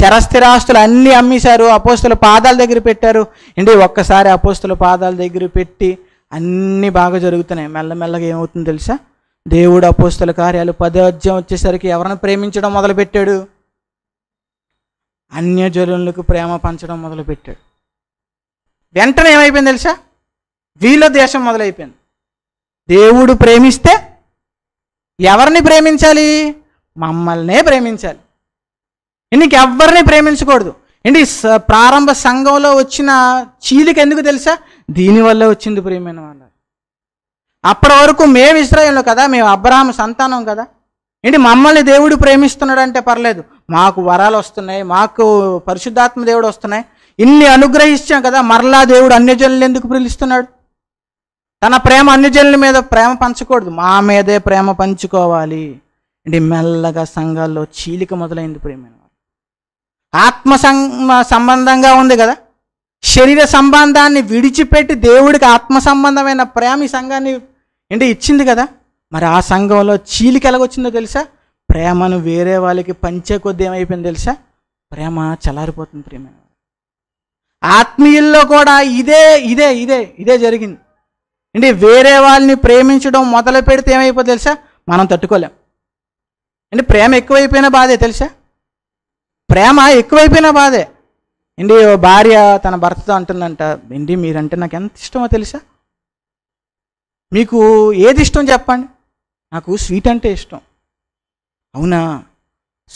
చరస్థిరాస్తులు అన్నీ అమ్మేశారు అపోస్తుల పాదాల దగ్గర పెట్టారు అంటే ఒక్కసారి అపోస్తుల పాదాల దగ్గర పెట్టి అన్నీ బాగా జరుగుతున్నాయి మెల్లమెల్లగా ఏమవుతుంది తెలుసా దేవుడు అపోస్తుల కార్యాలు పదోధ్యం వచ్చేసరికి ఎవరిని ప్రేమించడం మొదలుపెట్టాడు అన్యజనులకు ప్రేమ పంచడం మొదలుపెట్టాడు వెంటనే ఏమైపోయింది తెలుసా వీళ్ళ దేశం మొదలైపోయింది దేవుడు ప్రేమిస్తే ఎవరిని ప్రేమించాలి మమ్మల్నే ప్రించాలి నీకెవ్వరిని ప్రేమించకూడదు ఏంటి ప్రారంభ సంఘంలో వచ్చిన చీలిక ఎందుకు తెలుసా దీనివల్ల వచ్చింది ప్రియమైన వాళ్ళ అప్పటి వరకు మేము ఇస్రాయేల్లో కదా మేము అబ్రహాం సంతానం కదా ఏంటి మమ్మల్ని దేవుడు ప్రేమిస్తున్నాడు అంటే పర్లేదు మాకు వరాలు వస్తున్నాయి మాకు పరిశుద్ధాత్మ దేవుడు వస్తున్నాయి ఇన్ని అనుగ్రహించాం కదా మరలా దేవుడు అన్యజనులు ఎందుకు పిలుస్తున్నాడు తన ప్రేమ అన్ని మీద ప్రేమ పంచకూడదు మా మీదే ప్రేమ పంచుకోవాలి అంటే మెల్లగా సంఘాల్లో చీలిక మొదలైంది ప్రేమైన ఆత్మ సంబంధంగా ఉంది కదా శరీర సంబంధాన్ని విడిచిపెట్టి దేవుడికి ఆత్మ సంబంధమైన ప్రేమ ఈ సంఘాన్ని అంటే ఇచ్చింది కదా మరి ఆ సంఘంలో చీలిక ఎలాగొచ్చిందో తెలుసా ప్రేమను వేరే వాళ్ళకి పంచే కొద్ది ఏమైపోయింది తెలుసా ప్రేమ చలారిపోతుంది ప్రేమ ఆత్మీయుల్లో కూడా ఇదే ఇదే ఇదే ఇదే జరిగింది అంటే వేరే వాళ్ళని ప్రేమించడం మొదలు పెడితే ఏమైపోతుంది తెలుసా మనం తట్టుకోలేం అంటే ప్రేమ ఎక్కువైపోయిన బాధే తెలుసా ప్రేమ ఎక్కువైపోయిన బాధే ఏంటి భార్య తన భర్తతో అంటుందంట ఏంటి మీరంటే నాకు ఎంత ఇష్టమో తెలుసా మీకు ఏది ఇష్టం చెప్పండి నాకు స్వీట్ అంటే ఇష్టం అవునా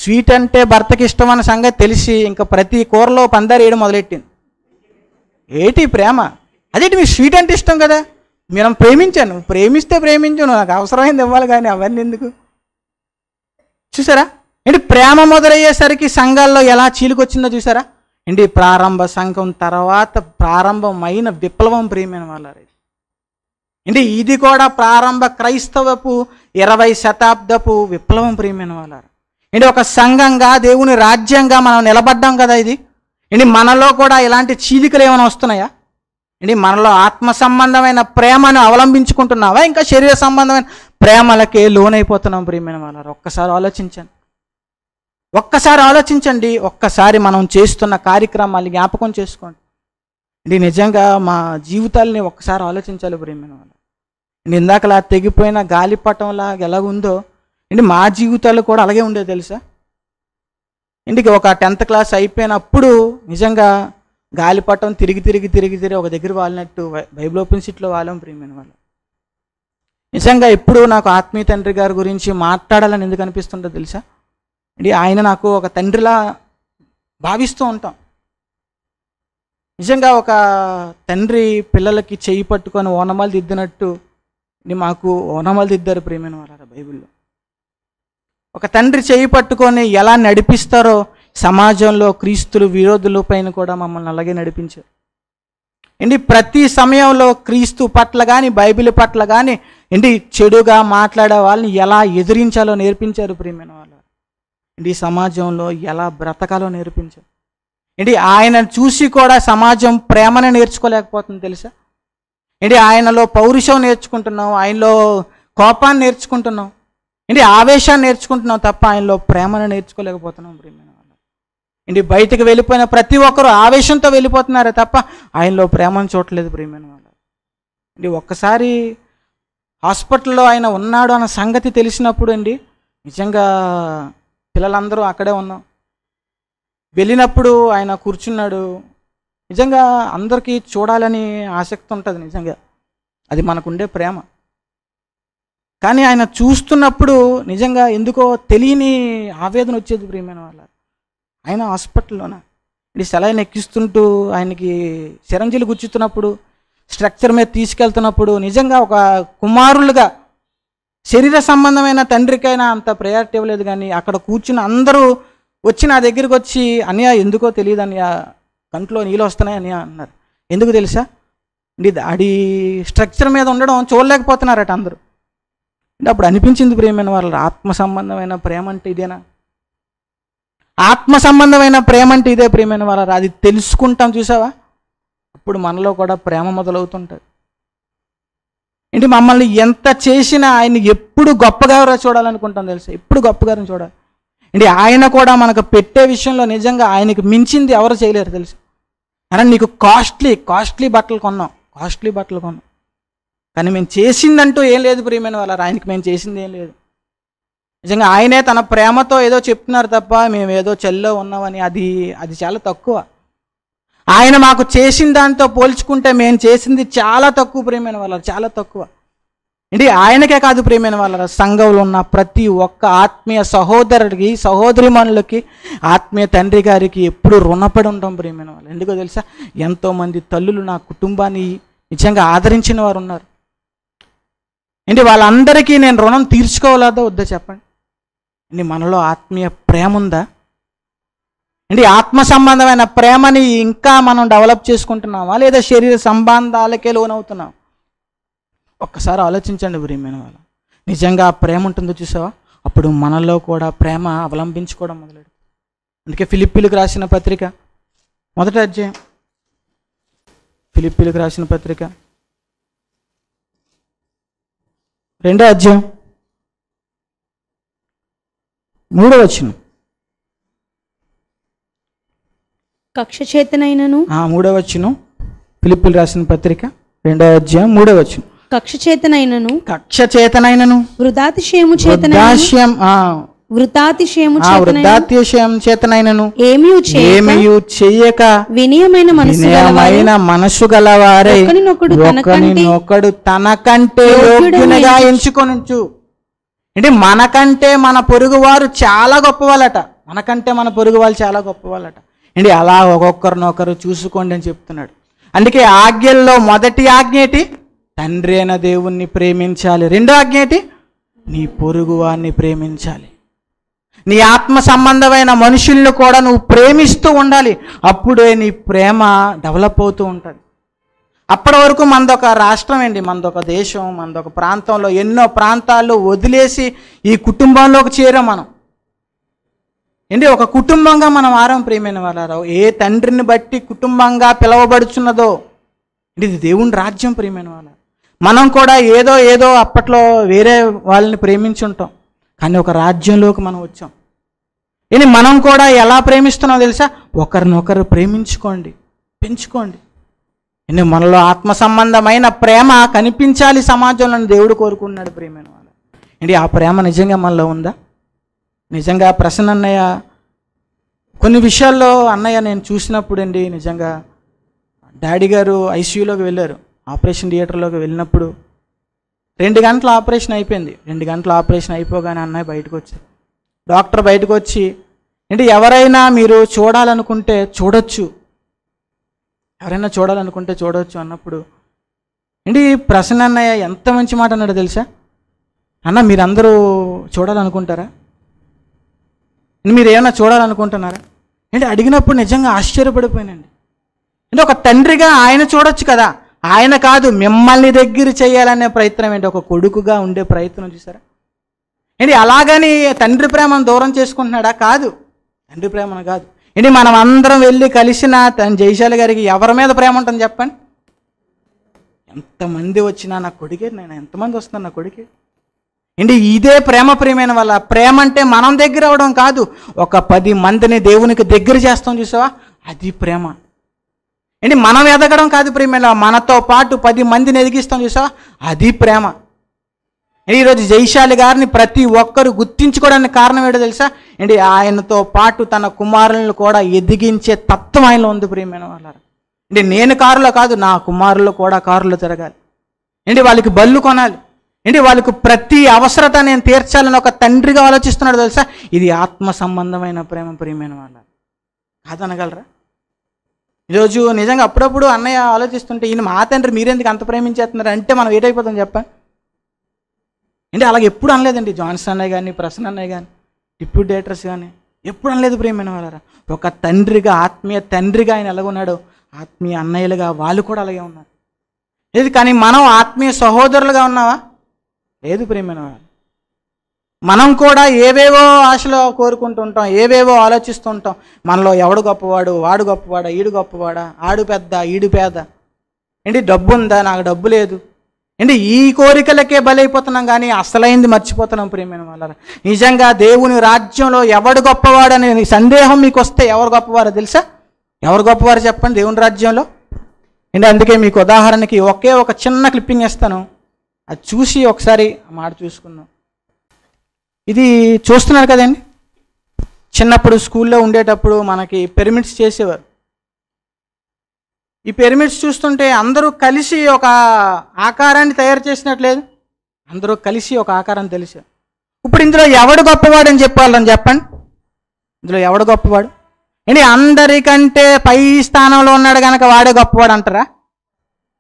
స్వీట్ అంటే భర్తకి ఇష్టం అన్న సంగతి తెలిసి ఇంకా ప్రతి కూరలో పందారు వేయడం మొదలెట్టింది ఏటి ప్రేమ అదేంటి మీకు స్వీట్ అంటే ఇష్టం కదా మనం ప్రేమించాను ప్రేమిస్తే ప్రేమించాను నాకు అవసరమైంది ఇవ్వాలి కానీ అవన్నీ ఎందుకు చూసారా ఏంటి ప్రేమ మొదలయ్యేసరికి సంఘాల్లో ఎలా చీలుకొచ్చిందో చూసారా ఏంటి ప్రారంభ సంఘం తర్వాత ప్రారంభమైన విప్లవం ప్రేమైన వాళ్ళది ఏంటి ఇది కూడా ప్రారంభ క్రైస్తవపు ఇరవై శతాబ్దపు విప్లవం ప్రేమైన వాళ్ళారు ఏంటి ఒక సంఘంగా దేవుని రాజ్యంగా మనం నిలబడ్డాం కదా ఇది ఏంటి మనలో కూడా ఇలాంటి చీలికలు ఏమైనా వస్తున్నాయా ఏంటి మనలో ఆత్మ సంబంధమైన ప్రేమను అవలంబించుకుంటున్నావా ఇంకా శరీర సంబంధమైన ప్రేమలకే లోనైపోతున్నాం ప్రియమైన వాళ్ళ ఒక్కసారి ఆలోచించండి ఒక్కసారి ఆలోచించండి ఒక్కసారి మనం చేస్తున్న కార్యక్రమాలు జ్ఞాపకం చేసుకోండి అంటే నిజంగా మా జీవితాల్ని ఒక్కసారి ఆలోచించాలి ప్రియమైన వాళ్ళు ఇందాకలా తెగిపోయిన గాలిపటంలాగా ఎలా ఉందో అంటే మా జీవితాలు కూడా అలాగే ఉండేది తెలుసా ఇంటికి ఒక టెన్త్ క్లాస్ అయిపోయినప్పుడు నిజంగా గాలిపటం తిరిగి తిరిగి తిరిగి తిరిగి ఒక దగ్గర వాలినట్టు బైబిల్ ఓపెన్ సీట్లో వాలం ప్రియమైన వాళ్ళు నిజంగా ఎప్పుడు నాకు ఆత్మీయ తండ్రి గారి గురించి మాట్లాడాలని ఎందుకు అనిపిస్తుందో తెలుసా అంటే ఆయన నాకు ఒక తండ్రిలా భావిస్తూ ఉంటాం నిజంగా ఒక తండ్రి పిల్లలకి చేయి పట్టుకొని ఓనమాలు దిద్దినట్టు మాకు ఓనమాలు దిద్దారు ప్రేమైన వాళ్ళారా బైబిల్లో ఒక తండ్రి చేయి పట్టుకొని ఎలా నడిపిస్తారో సమాజంలో క్రీస్తులు విరోధుల పైన కూడా మమ్మల్ని అలాగే నడిపించారు ఏంటి ప్రతి సమయంలో క్రీస్తు పట్ల కానీ బైబిల్ పట్ల కానీ ఏంటి చెడుగా మాట్లాడే వాళ్ళని ఎలా ఎదిరించాలో నేర్పించారు ప్రియమైన వాళ్ళు ఏంటి సమాజంలో ఎలా బ్రతకాలో నేర్పించారు ఏంటి ఆయన చూసి కూడా సమాజం ప్రేమను నేర్చుకోలేకపోతుంది తెలుసా ఏంటి ఆయనలో పౌరుషం నేర్చుకుంటున్నాం ఆయనలో కోపాన్ని నేర్చుకుంటున్నాం ఏంటి ఆవేశాన్ని నేర్చుకుంటున్నాం తప్ప ఆయనలో ప్రేమను నేర్చుకోలేకపోతున్నాం ప్రియమైన ఏంటి బయటకు వెళ్ళిపోయిన ప్రతి ఒక్కరు ఆవేశంతో వెళ్ళిపోతున్నారే తప్ప ఆయనలో ప్రేమను చూడలేదు ప్రేమైన వాళ్ళు అండి ఒక్కసారి హాస్పిటల్లో ఆయన ఉన్నాడు అన్న సంగతి తెలిసినప్పుడు అండి నిజంగా పిల్లలందరూ అక్కడే ఉన్నాం వెళ్ళినప్పుడు ఆయన కూర్చున్నాడు నిజంగా అందరికీ చూడాలని ఆసక్తి ఉంటుంది నిజంగా అది మనకుండే ప్రేమ కానీ ఆయన చూస్తున్నప్పుడు నిజంగా ఎందుకో తెలియని ఆవేదన వచ్చేది ప్రియమైన వాళ్ళ ఆయన హాస్పిటల్లోనా ఇది సెలైన్ ఎక్కిస్తుంటూ ఆయనకి సిరంజీలు గుచ్చుతున్నప్పుడు స్ట్రక్చర్ మీద తీసుకెళ్తున్నప్పుడు నిజంగా ఒక కుమారులుగా శరీర సంబంధమైన తండ్రికైనా అంత ప్రయారిటీ ఇవ్వలేదు కానీ అక్కడ కూర్చుని అందరూ వచ్చి నా దగ్గరికి వచ్చి అన్య ఎందుకో తెలియదు అన్య కంట్లో నీళ్ళు వస్తున్నాయి అన్య అన్నారు ఎందుకు తెలుసా నీ దాడి స్ట్రక్చర్ మీద ఉండడం చూడలేకపోతున్నారట అందరూ అంటే అప్పుడు అనిపించింది ప్రేమైన వాళ్ళ ఆత్మ సంబంధమైన ప్రేమ అంటే ఇదేనా ఆత్మ సంబంధమైన ప్రేమ అంటే ఇదే ప్రియమైన వాళ్ళరా అది తెలుసుకుంటాం చూసావా అప్పుడు మనలో కూడా ప్రేమ మొదలవుతుంటుంది ఏంటి మమ్మల్ని ఎంత చేసినా ఆయన ఎప్పుడు గొప్పగా చూడాలనుకుంటాం తెలుసా ఎప్పుడు గొప్పగా చూడాలి అంటే ఆయన కూడా మనకు పెట్టే విషయంలో నిజంగా ఆయనకు మించింది ఎవరు చేయలేరు తెలుసు అరే నీకు కాస్ట్లీ కాస్ట్లీ బట్టలు కొన్నాం కాస్ట్లీ బట్టలు కొన్నాం కానీ మేము చేసిందంటూ ఏం లేదు ప్రియమైన వాళ్ళ ఆయనకి మేము చేసింది ఏం లేదు నిజంగా ఆయనే తన ప్రేమతో ఏదో చెప్తున్నారు తప్ప మేము ఏదో చెల్లో ఉన్నామని అది అది చాలా తక్కువ ఆయన మాకు చేసిన దానితో పోల్చుకుంటే మేము చేసింది చాలా తక్కువ ప్రేమైన వాళ్ళ చాలా తక్కువ ఏంటి ఆయనకే కాదు ప్రేమైన వాళ్ళ సంఘంలో ఉన్న ప్రతి ఒక్క ఆత్మీయ సహోదరుడికి సహోదరిమణులకి ఆత్మీయ తండ్రి గారికి ఎప్పుడు రుణపడి ఉంటాం ప్రేమైన వాళ్ళు ఎందుకో తెలుసా ఎంతోమంది తల్లులు నా కుటుంబాన్ని నిజంగా ఆదరించిన వారు ఉన్నారు ఏంటి వాళ్ళందరికీ నేను రుణం తీర్చుకోవాలదో వద్దా చెప్పండి అండి మనలో ఆత్మీయ ప్రేమ ఉందా అండి ఆత్మ సంబంధమైన ప్రేమని ఇంకా మనం డెవలప్ చేసుకుంటున్నామా లేదా శరీర సంబంధాలకే లోనవుతున్నాం ఒక్కసారి ఆలోచించండి ప్రియమైన వాళ్ళు నిజంగా ప్రేమ ఉంటుందో చూసావా అప్పుడు మనలో కూడా ప్రేమ అవలంబించుకోవడం మొదలెడు అందుకే ఫిలిప్పీలకు రాసిన పత్రిక మొదట అధ్యాయం ఫిలిప్పీలకు రాసిన పత్రిక రెండో అధ్యాయం మూడో వచనం కక్ష చేతనైనను మూడో వచనం పిలుపులు రాసిన పత్రిక రెండవ అధ్యాయం మూడో వచనం కక్ష చేతనైనను కక్ష చేతనైనను వృధాతిశయము చేతనాశయం వృతాతిశయము వృతాతిశయం చేతనైనను ఏమీ ఏమీ చేయక వినయమైన మనసు మనసు గలవారే ఒకడు తనకంటే యోగ్యునిగా ఎంచుకొనొచ్చు అంటే మనకంటే మన పొరుగువారు చాలా గొప్పవాళ్ళట మనకంటే మన పొరుగు వాళ్ళు చాలా గొప్పవాళ్ళట అండి అలా ఒక్కొక్కరినొకరు చూసుకోండి అని చెప్తున్నాడు అందుకే ఆజ్ఞల్లో మొదటి ఆజ్ఞ ఏంటి తండ్రి అయిన దేవుణ్ణి ప్రేమించాలి రెండో ఆజ్ఞ ఏంటి నీ పొరుగువారిని ప్రేమించాలి నీ ఆత్మ సంబంధమైన మనుషుల్ని కూడా నువ్వు ప్రేమిస్తూ ఉండాలి అప్పుడే నీ ప్రేమ డెవలప్ అవుతూ ఉంటుంది అప్పటి వరకు మనదొక రాష్ట్రం అండి మందొక దేశం మనదొక ప్రాంతంలో ఎన్నో ప్రాంతాల్లో వదిలేసి ఈ కుటుంబంలోకి చేరాం మనం ఏంటి ఒక కుటుంబంగా మనం ఆరం ప్రేమైన వాళ్ళారా ఏ తండ్రిని బట్టి కుటుంబంగా పిలవబడుచున్నదో ఇది దేవుని రాజ్యం ప్రేమైన వాళ్ళ మనం కూడా ఏదో ఏదో అప్పట్లో వేరే వాళ్ళని ప్రేమించుంటాం కానీ ఒక రాజ్యంలోకి మనం వచ్చాం ఇది మనం కూడా ఎలా ప్రేమిస్తున్నామో తెలుసా ఒకరినొకరు ప్రేమించుకోండి పెంచుకోండి మనలో ఆత్మ సంబంధమైన ప్రేమ కనిపించాలి సమాజంలో దేవుడు కోరుకున్నాడు ప్రేమైన వాళ్ళు ఏంటి ఆ ప్రేమ నిజంగా మనలో ఉందా నిజంగా ప్రసన్న అన్నయ్య కొన్ని విషయాల్లో అన్నయ్య నేను చూసినప్పుడు అండి నిజంగా డాడీ గారు ఐసీయూలోకి వెళ్ళారు ఆపరేషన్ థియేటర్లోకి వెళ్ళినప్పుడు రెండు గంటల ఆపరేషన్ అయిపోయింది రెండు గంటల ఆపరేషన్ అయిపోగానే అన్నయ్య బయటకు వచ్చారు డాక్టర్ బయటకు వచ్చి ఏంటి ఎవరైనా మీరు చూడాలనుకుంటే చూడొచ్చు ఎవరైనా చూడాలనుకుంటే చూడవచ్చు అన్నప్పుడు ఏంటి ప్రసన్న అన్నయ్య ఎంత మంచి మాట అన్నాడు తెలుసా అన్న మీరందరూ చూడాలనుకుంటారా మీరు ఏమైనా చూడాలనుకుంటున్నారా ఏంటి అడిగినప్పుడు నిజంగా ఆశ్చర్యపడిపోయానండి అంటే ఒక తండ్రిగా ఆయన చూడొచ్చు కదా ఆయన కాదు మిమ్మల్ని దగ్గర చేయాలనే ప్రయత్నం ఏంటి ఒక కొడుకుగా ఉండే ప్రయత్నం చూసారా ఏంటి అలాగని తండ్రి ప్రేమను దూరం చేసుకుంటున్నాడా కాదు తండ్రి ప్రేమను కాదు ఏంటి మనం అందరం వెళ్ళి కలిసిన తన జయశాల గారికి ఎవరి మీద ప్రేమ ఉంటుంది చెప్పండి ఎంతమంది వచ్చినా నా కొడుకే నేను ఎంతమంది వస్తున్నాను నా కొడుకే ఏంటి ఇదే ప్రేమ ప్రియమైన వల్ల ప్రేమ అంటే మనం దగ్గర అవడం కాదు ఒక పది మందిని దేవునికి దగ్గర చేస్తాం చూసావా అది ప్రేమ ఏంటి మనం ఎదగడం కాదు ప్రేమ మనతో పాటు పది మందిని ఎదిగిస్తాం చూసావా అది ప్రేమ ఈరోజు జైశాలి గారిని ప్రతి ఒక్కరు గుర్తించుకోవడానికి కారణం ఏంటో తెలుసా ఏంటి ఆయనతో పాటు తన కుమారులను కూడా ఎదిగించే తత్వం ఆయనలో ఉంది ప్రియమైన వాళ్ళారు అంటే నేను కారులో కాదు నా కుమారులు కూడా కారులో తిరగాలి ఏంటి వాళ్ళకి బళ్ళు కొనాలి ఏంటి వాళ్ళకు ప్రతి అవసరత నేను తీర్చాలని ఒక తండ్రిగా ఆలోచిస్తున్నాడు తెలుసా ఇది ఆత్మ సంబంధమైన ప్రేమ ప్రియమైన వాళ్ళ కాదనగలరా ఈరోజు నిజంగా అప్పుడప్పుడు అన్నయ్య ఆలోచిస్తుంటే ఈయన మా తండ్రి మీరెందుకు అంత ప్రేమించేస్తున్నారు అంటే మనం ఏటైపోతాం చెప్పండి అంటే అలాగే ఎప్పుడు అనలేదండి జాన్సన్ అన్నయ్య కానీ ప్రసన్న అన్నయ్య కానీ డిప్యూటీ డైరెక్టర్స్ కానీ ఎప్పుడు అనలేదు ప్రేమైన వాళ్ళారా ఒక తండ్రిగా ఆత్మీయ తండ్రిగా ఆయన ఎలాగున్నాడో ఆత్మీయ అన్నయ్యలుగా వాళ్ళు కూడా అలాగే ఉన్నారు లేదు కానీ మనం ఆత్మీయ సహోదరులుగా ఉన్నావా ఏది ప్రేమైన వాళ్ళు మనం కూడా ఏవేవో ఆశలో కోరుకుంటుంటాం ఏవేవో ఆలోచిస్తుంటాం మనలో ఎవడు గొప్పవాడు వాడు గొప్పవాడా ఈడు గొప్పవాడా ఆడు పెద్ద ఈడు పేద ఏంటి డబ్బు ఉందా నాకు డబ్బు లేదు అంటే ఈ కోరికలకే బలైపోతున్నాం కానీ అసలైంది మర్చిపోతున్నాం ప్రియమైన వాళ్ళ నిజంగా దేవుని రాజ్యంలో ఎవడు గొప్పవాడు గొప్పవాడనే సందేహం మీకు వస్తే ఎవరు గొప్పవారో తెలుసా ఎవరు గొప్పవారు చెప్పండి దేవుని రాజ్యంలో అండ్ అందుకే మీకు ఉదాహరణకి ఒకే ఒక చిన్న క్లిప్పింగ్ ఇస్తాను అది చూసి ఒకసారి మాట చూసుకున్నాం ఇది చూస్తున్నారు కదండి చిన్నప్పుడు స్కూల్లో ఉండేటప్పుడు మనకి పిరమిడ్స్ చేసేవారు ఈ పిరమిడ్స్ చూస్తుంటే అందరూ కలిసి ఒక ఆకారాన్ని తయారు చేసినట్లేదు అందరూ కలిసి ఒక ఆకారం తెలిసి ఇప్పుడు ఇందులో ఎవడు గొప్పవాడు అని చెప్పాలని చెప్పండి ఇందులో ఎవడు గొప్పవాడు ఏంటి అందరికంటే పై స్థానంలో ఉన్నాడు కనుక వాడే గొప్పవాడు అంటారా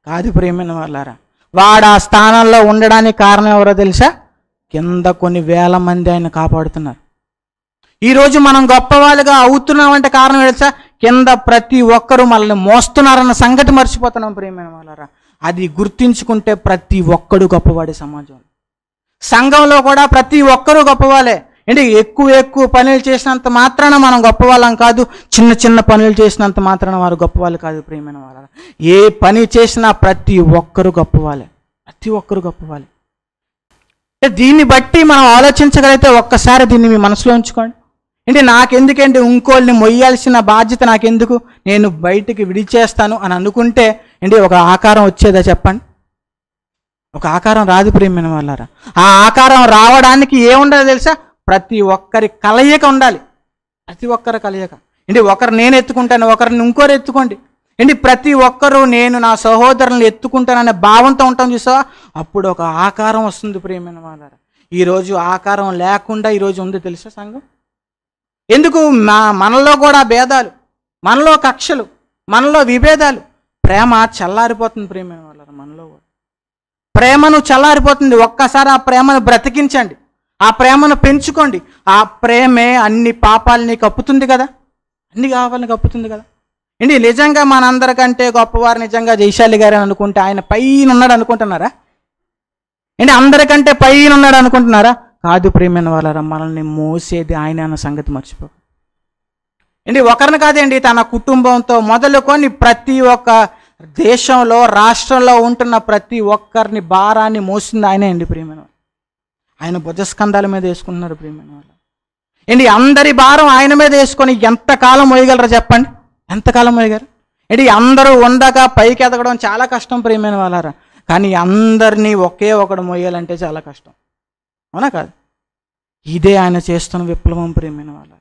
కాదు ప్రేమైన వాళ్ళారా వాడు ఆ స్థానంలో ఉండడానికి కారణం ఎవరో తెలుసా కింద కొన్ని వేల మంది ఆయన కాపాడుతున్నారు ఈరోజు మనం గొప్పవాళ్ళుగా అవుతున్నామంటే కారణం తెలుసా కింద ప్రతి ఒక్కరూ మనల్ని మోస్తున్నారన్న సంగతి మర్చిపోతున్నాం ప్రేమైన వాళ్ళరా అది గుర్తించుకుంటే ప్రతి ఒక్కడు గొప్పవాడే సమాజం సంఘంలో కూడా ప్రతి ఒక్కరూ గొప్పవాలే అంటే ఎక్కువ ఎక్కువ పనులు చేసినంత మాత్రాన మనం గొప్పవాళ్ళం కాదు చిన్న చిన్న పనులు చేసినంత మాత్రాన వారు గొప్పవాళ్ళు కాదు ప్రియమైన వాళ్ళ ఏ పని చేసినా ప్రతి ఒక్కరు గొప్పవాలే ప్రతి ఒక్కరు గొప్పవాలి దీన్ని బట్టి మనం ఆలోచించగలిగితే ఒక్కసారి దీన్ని మీ మనసులో ఉంచుకోండి అంటే నాకెందుకంటే ఇంకోళ్ళని మొయ్యాల్సిన బాధ్యత నాకెందుకు నేను బయటికి విడిచేస్తాను అని అనుకుంటే ఏంటి ఒక ఆకారం వచ్చేదా చెప్పండి ఒక ఆకారం రాదు ప్రేమైన వాళ్ళారా ఆ ఆకారం రావడానికి ఏముండాలి తెలుసా ప్రతి ఒక్కరి కలయిక ఉండాలి ప్రతి ఒక్కరి కలయిక ఏంటి ఒకరు నేను ఎత్తుకుంటాను ఒకరిని ఇంకోరు ఎత్తుకోండి ఏంటి ప్రతి ఒక్కరూ నేను నా సహోదరులను ఎత్తుకుంటాననే భావంతో ఉంటాం చూసావా అప్పుడు ఒక ఆకారం వస్తుంది ప్రేమైన వాళ్ళారా ఈరోజు ఆకారం లేకుండా ఈరోజు ఉంది తెలుసా సంఘం ఎందుకు మా మనలో కూడా భేదాలు మనలో కక్షలు మనలో విభేదాలు ప్రేమ చల్లారిపోతుంది ప్రేమ వాళ్ళ మనలో కూడా ప్రేమను చల్లారిపోతుంది ఒక్కసారి ఆ ప్రేమను బ్రతికించండి ఆ ప్రేమను పెంచుకోండి ఆ ప్రేమే అన్ని పాపాలని కప్పుతుంది కదా అన్ని కావాలని కప్పుతుంది కదా ఏంటి నిజంగా మనందరికంటే గొప్పవారు నిజంగా జైశాలి గారు అని అనుకుంటే ఆయన పైన ఉన్నాడు అనుకుంటున్నారా ఏంటి అందరికంటే పైన ఉన్నాడు అనుకుంటున్నారా కాదు ప్రేమైన వాళ్ళరా మనల్ని మోసేది ఆయన అన్న సంగతి మర్చిపో అండి ఒకరిని కాదండి తన కుటుంబంతో మొదలుకొని ప్రతి ఒక్క దేశంలో రాష్ట్రంలో ఉంటున్న ప్రతి ఒక్కరిని భారాన్ని మోసింది ఆయనే అండి ప్రియమైన ఆయన భుజస్కంధాల మీద వేసుకుంటున్నారు ప్రియమైన వాళ్ళు ఏంటి అందరి భారం ఆయన మీద వేసుకొని ఎంతకాలం మోయగలరా చెప్పండి ఎంతకాలం మోయగలరు ఏంటి అందరూ ఉండగా పైకి ఎదగడం చాలా కష్టం ప్రియమైన వాళ్ళారా కానీ అందరినీ ఒకే ఒకడు మోయాలంటే చాలా కష్టం అవునా కాదు ఇదే ఆయన చేస్తున్న విప్లవం ప్రేమైన వాళ్ళ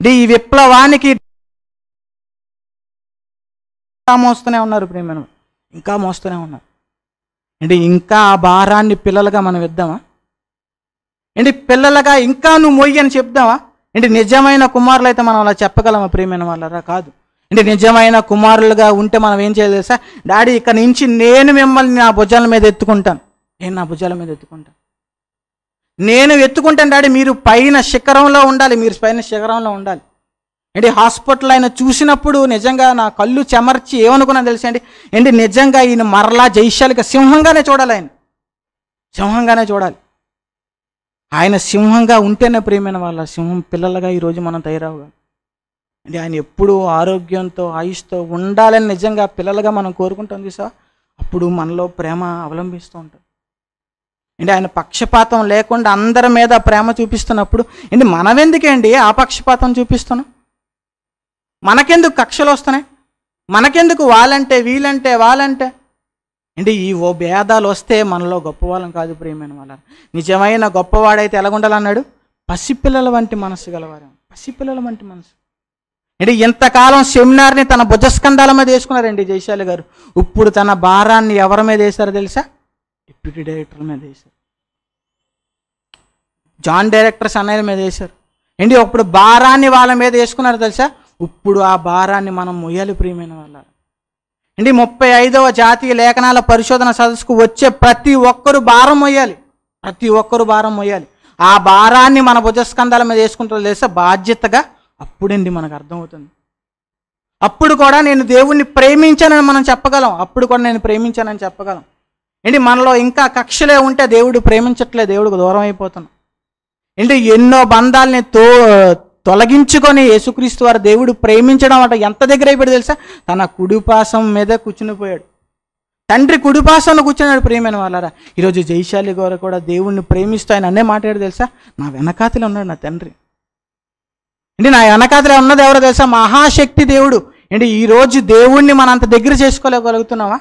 అంటే ఈ విప్లవానికి మోస్తూనే ఉన్నారు ప్రేమను ఇంకా మోస్తూనే ఉన్నారు అంటే ఇంకా ఆ భారాన్ని పిల్లలుగా మనం ఇద్దామా అంటే పిల్లలుగా ఇంకా నువ్వు మొయ్యి అని చెప్దామా అంటే నిజమైన కుమారులు అయితే మనం అలా చెప్పగలమా ప్రేమైన వాళ్ళరా కాదు అంటే నిజమైన కుమారులుగా ఉంటే మనం ఏం చేయలేదు సార్ డాడీ ఇక్కడ నుంచి నేను మిమ్మల్ని నా భుజాల మీద ఎత్తుకుంటాను నేను నా భుజాల మీద ఎత్తుకుంటాను నేను ఎత్తుకుంటాను డాడీ మీరు పైన శిఖరంలో ఉండాలి మీరు పైన శిఖరంలో ఉండాలి ఏంటి హాస్పిటల్ ఆయన చూసినప్పుడు నిజంగా నా కళ్ళు చెమర్చి ఏమనుకున్నా అండి ఏంటి నిజంగా ఈయన మరలా జైశాలిక సింహంగానే చూడాలి ఆయన సింహంగానే చూడాలి ఆయన సింహంగా ఉంటేనే ప్రేమైన వాళ్ళ సింహం పిల్లలుగా ఈరోజు మనం తయారవుగా అంటే ఆయన ఎప్పుడూ ఆరోగ్యంతో ఆయుష్తో ఉండాలని నిజంగా పిల్లలుగా మనం కోరుకుంటాం చూసా అప్పుడు మనలో ప్రేమ అవలంబిస్తూ ఉంటుంది అంటే ఆయన పక్షపాతం లేకుండా అందరి మీద ప్రేమ చూపిస్తున్నప్పుడు అంటే మనమెందుకండి ఆ పక్షపాతం చూపిస్తున్నాం మనకెందుకు కక్షలు వస్తున్నాయి మనకెందుకు వాళ్ళంటే వీళ్ళంటే వాళ్ళంటే అంటే ఈ ఓ భేదాలు వస్తే మనలో గొప్పవాళ్ళం కాదు ప్రియమైన వాళ్ళ నిజమైన గొప్పవాడైతే ఎలాగుండాలన్నాడు పసిపిల్లల వంటి మనసు గలవారు పసిపిల్లల వంటి మనసు అంటే ఇంతకాలం సెమినార్ని తన భుజస్కంధాల మీద వేసుకున్నారండి జయశాలి గారు ఇప్పుడు తన భారాన్ని ఎవరి మీద వేశారో తెలుసా డిప్యూటీ డైరెక్టర్ మీద వేశారు జాన్ డైరెక్టర్స్ అనేది మీద వేశారు ఏంటి అప్పుడు భారాన్ని వాళ్ళ మీద వేసుకున్నారు తెలుసా ఇప్పుడు ఆ భారాన్ని మనం మొయ్యాలి ప్రియమైన వాళ్ళ ఏంటి ముప్పై ఐదవ జాతీయ లేఖనాల పరిశోధన సదస్సుకు వచ్చే ప్రతి ఒక్కరు భారం మొయ్యాలి ప్రతి ఒక్కరు భారం మొయ్యాలి ఆ భారాన్ని మన భుజస్కంధాల మీద వేసుకుంటారు తెలుసా బాధ్యతగా అప్పుడండి మనకు అర్థమవుతుంది అప్పుడు కూడా నేను దేవుణ్ణి ప్రేమించానని మనం చెప్పగలం అప్పుడు కూడా నేను ప్రేమించానని చెప్పగలం ఏంటి మనలో ఇంకా కక్షలే ఉంటే దేవుడు ప్రేమించట్లే దేవుడికి దూరం అయిపోతున్నాం ఏంటి ఎన్నో బంధాలని తో తొలగించుకొని యేసుక్రీస్తు వారు దేవుడు ప్రేమించడం అంట ఎంత దగ్గర అయిపోయాడు తెలుసా తన కుడిపాసం మీద కూర్చునిపోయాడు తండ్రి కుడిపాసన కూర్చున్నాడు ప్రేమైన వాళ్ళరా ఈరోజు జైశాలి గారు కూడా దేవుణ్ణి ప్రేమిస్తూ ఆయన అన్నే మాట్లాడు తెలుసా నా వెనకాతలే ఉన్నాడు నా తండ్రి అంటే నా వెనకాతలే ఉన్నది ఎవరో తెలుసా మహాశక్తి దేవుడు అంటే ఈరోజు దేవుణ్ణి మనం అంత దగ్గర చేసుకోలేగలుగుతున్నావా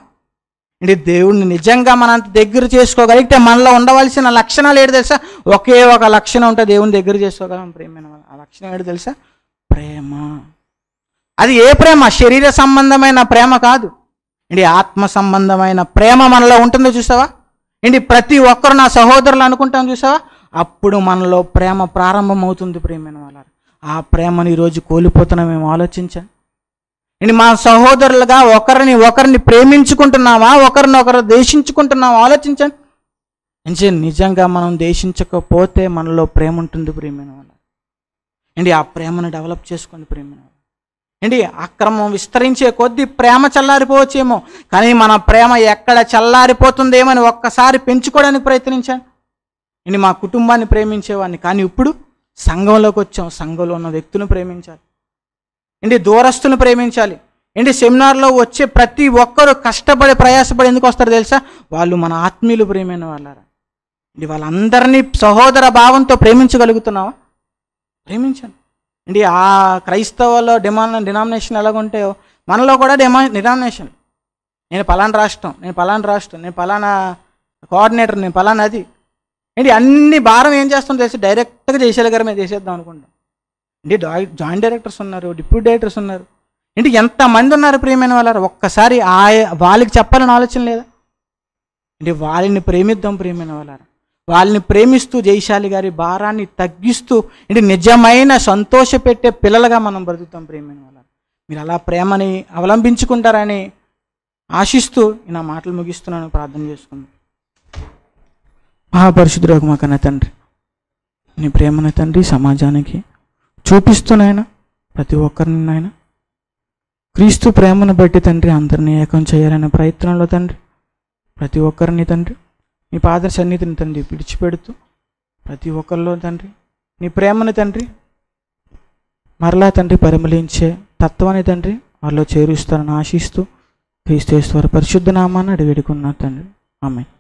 అంటే దేవుడిని నిజంగా మనంత దగ్గర చేసుకోగలిగితే మనలో ఉండవలసిన లక్షణాలు ఏడు తెలుసా ఒకే ఒక లక్షణం ఉంటే దేవుని దగ్గర చేసుకోగలం ప్రేమ ఆ లక్షణం ఏడు తెలుసా ప్రేమ అది ఏ ప్రేమ శరీర సంబంధమైన ప్రేమ కాదు ఏంటి ఆత్మ సంబంధమైన ప్రేమ మనలో ఉంటుందో చూసావా ఏంటి ప్రతి ఒక్కరు నా సహోదరులు అనుకుంటాం చూసావా అప్పుడు మనలో ప్రేమ ప్రారంభమవుతుంది ప్రేమైన వాళ్ళ ఆ ప్రేమను ఈరోజు కోల్పోతున్నా మేము ఆలోచించాం అండ్ మా సహోదరులుగా ఒకరిని ఒకరిని ప్రేమించుకుంటున్నామా ఒకరినొకరు దేశించుకుంటున్నామా ఆలోచించండి అంటే నిజంగా మనం దేశించకపోతే మనలో ప్రేమ ఉంటుంది ప్రేమైన వాళ్ళ అండి ఆ ప్రేమను డెవలప్ చేసుకోండి ప్రేమైన అండి అక్రమం విస్తరించే కొద్దీ ప్రేమ చల్లారిపోవచ్చేమో కానీ మన ప్రేమ ఎక్కడ చల్లారిపోతుందేమని ఒక్కసారి పెంచుకోవడానికి ప్రయత్నించాను అండి మా కుటుంబాన్ని ప్రేమించేవాడిని కానీ ఇప్పుడు సంఘంలోకి వచ్చాం సంఘంలో ఉన్న వ్యక్తులను ప్రేమించాలి ఏంటి దూరస్తులను ప్రేమించాలి ఏంటి సెమినార్లో వచ్చే ప్రతి ఒక్కరు కష్టపడి ప్రయాసపడి ఎందుకు వస్తారు తెలుసా వాళ్ళు మన ఆత్మీయులు ప్రేమైన వాళ్ళారా ఇది వాళ్ళందరినీ సహోదర భావంతో ప్రేమించగలుగుతున్నావా ప్రేమించాను అండి ఆ క్రైస్తవులో డిమాన్ డినామినేషన్ ఎలాగుంటాయో మనలో కూడా డిమా డినామినేషన్ నేను పలానా రాష్ట్రం నేను పలానా రాష్ట్రం నేను పలానా కోఆర్డినేటర్ నేను పలానా అది ఏంటి అన్ని భారం ఏం చేస్తాం తెలిసి డైరెక్ట్గా జయశీల గారి మీద చేసేద్దాం అనుకుంటాం అంటే జాయింట్ డైరెక్టర్స్ ఉన్నారు డిప్యూటీ డైరెక్టర్స్ ఉన్నారు అంటే ఎంతమంది ఉన్నారు ప్రేమైన వాళ్ళు ఒక్కసారి ఆ వాళ్ళకి చెప్పాలని ఆలోచన లేదా అంటే వాళ్ళని ప్రేమిద్దాం ప్రేమైన వాళ్ళారా వాళ్ళని ప్రేమిస్తూ జైశాలి గారి భారాన్ని తగ్గిస్తూ అంటే నిజమైన సంతోష పెట్టే పిల్లలుగా మనం బ్రతుకుతాం ప్రేమైన వాళ్ళ మీరు అలా ప్రేమని అవలంబించుకుంటారని ఆశిస్తూ నా మాటలు ముగిస్తున్నాను ప్రార్థన చేసుకుందాం మహాపరిశుద్ధులకు మా తండ్రి నీ ప్రేమన తండ్రి సమాజానికి చూపిస్తున్నాయన ప్రతి ఒక్కరిని నాయన క్రీస్తు ప్రేమను బట్టి తండ్రి అందరినీ ఏకం చేయాలనే ప్రయత్నంలో తండ్రి ప్రతి ఒక్కరిని తండ్రి నీ పాద సన్నిధిని తండ్రి విడిచిపెడుతూ ప్రతి ఒక్కరిలో తండ్రి నీ ప్రేమని తండ్రి మరలా తండ్రి పరిమళించే తత్వాన్ని తండ్రి వారిలో చేరుస్తారని ఆశిస్తూ క్రీస్తేశ్వర పరిశుద్ధ నామాన్ని అడిగి తండ్రి ఆమె